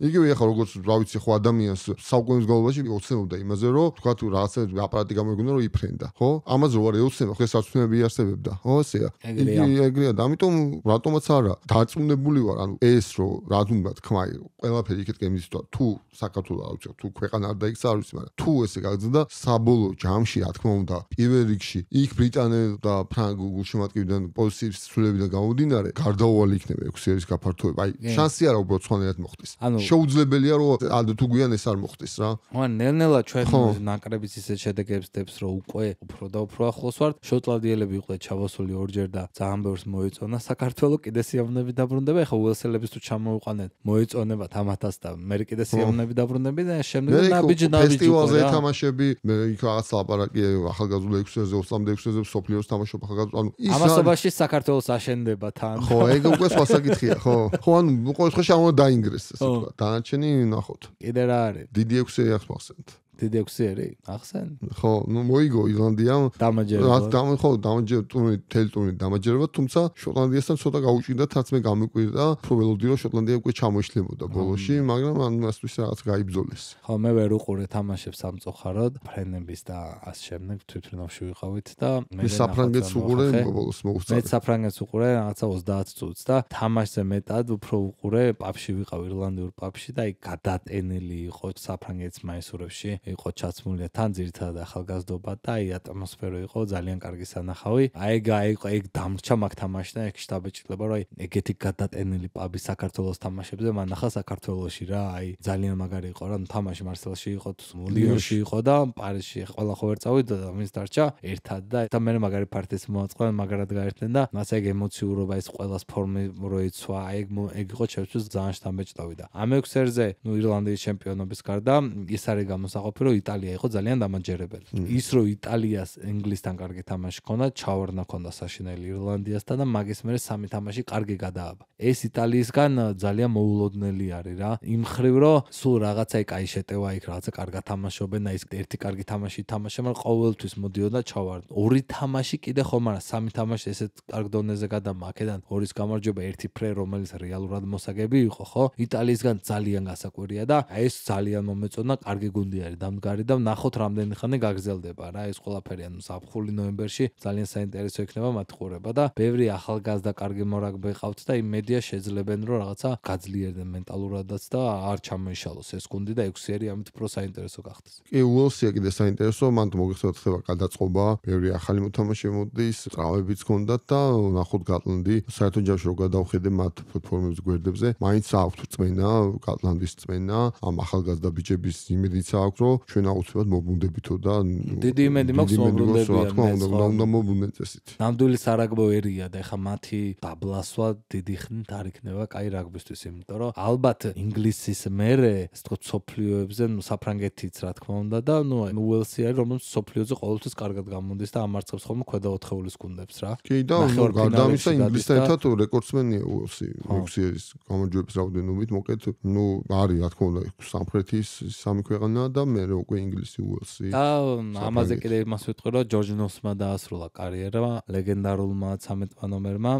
S2: იგივე ახლა როგორც რა ვიცი ხო ადამიანს საუკუნის განმავლობაში ოცნებობდა იმაზე რომ თქვა თუ რაღაცა აპარატი გამოიგონა რომ იფრენდა, ხო? ამაზე ვარ ეოცნება, ხო საცნობები არსებებდა. ხო, ესეა. იგივე ეგრეა და ამიტომ რატომაც არა დაწუნებული ვარ, ანუ ეს რომ რა თქმა თქმა ყველაფერი იქეთ გემის თვა თუ საქართველოს აუცო თუ ქვეყანა არ დაიქცა არ ვიცი მაგრამ თუ ესე გაგძნდა საბოლოო ჯამში რა თქმა უნდა პირველ რიგში იქ ბრიტანელ და ფრანგულ გულშემატკივრებთან პოზიციების ცვლილებიდან გამომდინარე გარდაუვალი იქნება ექვსი ერის გაფართოება აი შანსი არა უბრალოდ გოცხონერად მოხდეს. შეუძლებელია რომ თუ გვიან ეს არ მოხდეს რა.
S1: ან ნელ-ნელა ჩვენ ნაკრების ისეთ შედეგებს დებს რომ უკვე უფრო და უფრო ახლოს ვართ. შოტლანდიელები უკვე ჩაბასული ორჯერ და ძალიან ბევრს მოეწონა საქართველოს კიდე სიამნები დაბრუნდება. ეხა უელსელებს თუ ჩამოუყანენ მოეწონება თამათას და მე კიდე სიამნები დაბრუნები და შემდეგ ნაბიჯი ნაბიჯი ფესტივალზე
S2: თამაშები მე იქ რაღაც ლაპარაკი ახალგაზრდა 6-ზე 23-ზე სოფლიოს თამაშობ ახალგაზრდა ანუ ამასობაში
S1: საქართველოს აშენდება თან. ხო, ეგ უკვე სხვა საკითხია, ხო.
S2: ხო, ანუ უკვე ხო შემო უნდა დაინგრესე, ასე ვთქვა. დანარჩენი ნახოთ. კიდე რა არის? დიდი 6-ზე 100%. დიდი ექვსი არის? ახსენ? ხო, ნუ მოიგო ირლანდიამ. დამაჯერება. და ხო, დამაჯერ ტურნირი, თელ ტურნირი დამაჯერება, თუმცა შოტლანდიასთან ცოტა გაუჭირდა, თაც მე გამიკვირდა, უფრო ველოდირო შოტლანდია უკვე ჩამოშლებოდა ბოლოში, მაგრამ ანუ ასთვის რაღაც
S1: გაიბძოლეს. ხო, მე ვერ უყურე თამაშებს სამწუხაროდ, ფრენების და ას შემდეგ თვითონავში ვიყავით და მე საფრანგეთს უყურე ბოლოს მოუწყე. მე საფრანგეთს უყურე რაღაცა 30 წუთს და თამაშზე მეტად უფრო უყურე პაპში ვიყავ ირლანდიურ პაპში და აი გადატენილი იყო საფრანგეთს მაისურებში. იყო ჩაცმული და თან ძირთადად ახალგაზრდობა და აი ატმოსფერო იყო ძალიან კარგი სანახავი. აი ეგ აი ეგ დამრჩა მაგ თამაშთან, ეგ შეთავაზება, რომ აი ეგეთი გადატენილი პაბი საქართველოს თამაშებზე მან ახალ საქართველოსში რა, აი ძალიან მაგარი იყო რა, თამაში მარსელში იყო, მოლიოში იყო და პარიზში ყველა ხოვერ წავიდა და მის დარჩა ერთად და და მე მაგარი ფარტეს მოაწყო, მაგარად გაერთდნენ და მას ეგ ემოციურობა ეს ყველას ფორმე როეცვა, აი ეგ ეგ იყო ჩემთვის ძალიან შთამბეჭდავი და ამ ექსერზე ნუ ირლანდიის ჩემპიონობის გარდა ის არის გამოსაყო ვიყოფი, რომ იტალია იყო ძალიან დამანჯერებელი. ის რომ იტალიას ინგლისთან კარგი თამაში ქონდა, ჩავარდა ქონდა საშინელი ირლანდიასთან და მაგის მერე სამი თამაში კარგი გადააბა. ეს იტალიისგან ძალიან მოულოდნელი არის რა. იმ ხრივ რომ სულ რაღაცა ეკაი შეტევა იქ, რაღაცა კარგი თამაშობენ და ის ერთი კარგი თამაში თამაშა, მაგრამ ყოველთვის მოდიოდა ჩავარდა. ორი თამაში კიდე ხომ არა, სამი თამაში ესეთ კარგ დონეზე გადამაქედან ორის გამარჯობა ერთი ფრე რომელიც რეალურად მოსაგები იყო, ხო? იტალიისგან ძალიან გასაკვირია და ეს ძალიან მომეწონა, კარგი გუნდი არის. დამდგარი და ნახოთ რამდენი ხანი გაგრძელდება რა ეს ყველაფერი ანუ საფხული ნოემბერში ძალიან საინტერესო იქნება მათი ყურება და ბევრი ახალგაზრდა კარგი მორაგბე ყავთ და იმ მედია შეძლებენ რომ რაღაცა გაძლიერდნენ მენტალურადაც და არ ჩამოიშალოს ეს გუნდი და 6-იერი ამით პრო საინტერესო გახდეს
S2: კი უელსია კიდე საინტერესო მანდ მოგეხსოვთ ხდება გადაწყობა ბევრი ახალი მოთამაშე მოდის წრავებიც გონდათ და ნახოთ გატლანდი საერთო ჯამში რო გადავხედე მათ ფორმებს გვერდებზე მაინც აქვს წმენა გატლანდის წმენა ამ ახალგაზრდა ბიჭების იმედიც აქვს რომ რომ ჩვენ აუცილებლად მობუნდებითო და დიდი იმედი მაქვს მობუნდებიან და უნდა უნდა მობუნდნენ წესით.
S1: ნამდვილი სარაგბო ერია და ეხა მათი დაბლასვა დიდი ხნით არ იქნება კაი რაგბისთვის, იმიტომ რომ ალბათ ინგლისის მერე სწორ სოფლიოებზე ნუ საფრანგეთიც რა თქმა უნდა და ნუ უელსი არის რომელიც სოფლიოზე ყოველთვის კარგად გამონდის და ამარცხებს ხოლმე ქვედა 4-ეულის გუნდებს რა. კი და გარდა ამისა ინგლისთან ერთად
S2: რეკორდსმენია უელსი 6-ი არის გამარჯვების რაოდენობით მოკეთ ნუ არის რა თქმა უნდა სამფრეთის სამი ქვეყანა და მე მერე უკვე ინგლისი უელსი და ამაზე
S1: კიდე იმას ვიტყვი რომ ჯორჯ ნოსმა დაასრულა კარიერა ლეგენდარულმა 13-მა ნომერმა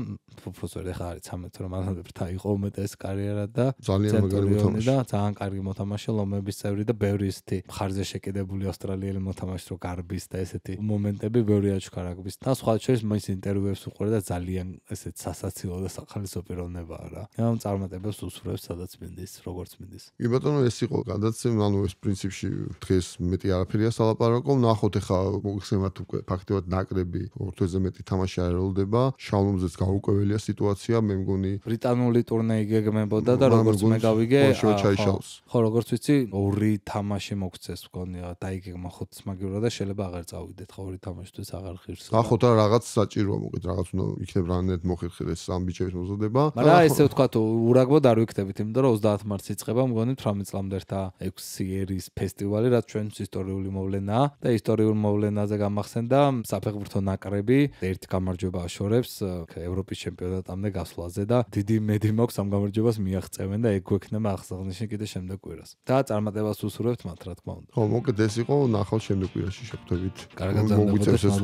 S1: პროფესორი ხა არის 13 რომ ამბებთან იყო უმეტეს კარიერა და ძალიან მაგარი მოთამაშე და ძალიან კარგი მოთამაშე ლომების წევრი და ბევრი ისეთი ხარზე შეკედებული ავსტრალიელი მოთამაშე რო გარბის და ესეთი მომენტები ბევრი აჩქარა რაგბის და სხვა შეიძლება მის ინტერვიუებს უყურე და ძალიან ესეთ სასაცილო და სახელმწიფოებრივნებაა რა ამ წარმატებას უსურვებს სადაც მინდის როგორც მინდის კი
S2: ბატონო ეს იყო გადაცემა ანუ ეს პრინციპში დღეს მეტი არაფერია სალაპარაკო, ნახოთ ახლა მოიხსენათ უკვე ფაქტიურად ნაკრები ორთვეზე მეტი თამაში არეულდება. შალომზეც გაუკვეველია სიტუაცია, მე მგონი
S1: ბრიტანული ტურნეი გეგმებოდა და როგორც მე გავიგე, ხო, როგორც ვიცი, ორი თამაში მოგცეს მგონია, დაიგეგმა ხუთს მაგევრა და შეიძლება აღარ წავიდეთ, ხო, ორი თამაშისთვის აღარ ღირს. ნახოთ
S2: რა რაღაც საჭიროა მოკეთ, რაღაც უნდა იქნება რანეთ მოხერხდეს სამ ბიჭებს მოზოდება. მაგრამ ესე
S1: ვთქვა თუ ურაგბოდ არ ვიქნებით, იმიტომ რომ 30 მარტს იწყება, მგონი 18 წლამდე და 6 ერის ფესტივალი არის რაც ჩვენ ისტორიული მოვლენა და ისტორიულ მოვლენაზე გამახსენდა საფეხბურთო ნაკრები ერთ გამარჯვება აშორებს ევროპის ჩემპიონატამდე გასვლაზე და დიდი მედი მოქვს ამ გამარჯვებას მიაღწევენ და ეგ გვექნება აღსაღნიშნი კიდე შემდეგ კვირას და წარმატებას უსურვებთ მათ რა თქმა უნდა ხო მოკლედ ეს იყო ნახავ შემდეგ კვირაში შეხვდებით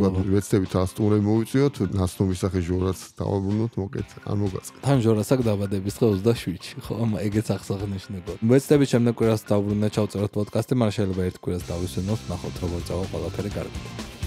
S1: მოგვიწევთ
S2: ეცდებით ასტუმრები მოვიწიოთ ნასტომის სახე ჟორაც დავაბრუნოთ მოკლედ ან მოგაწყდეთ
S1: თან ჟორას აქ დაბადების დღე 27 ხო ეგეც აღსაღნიშნებო მოეცდებით შემდეგ კვირას დავბრუნდა ჩავწეროთ პოდკასტი მაგრამ შეიძლება ერთ კვირას დავისვენოთ, ნახოთ როგორ წავა ყველაფერი კარგად.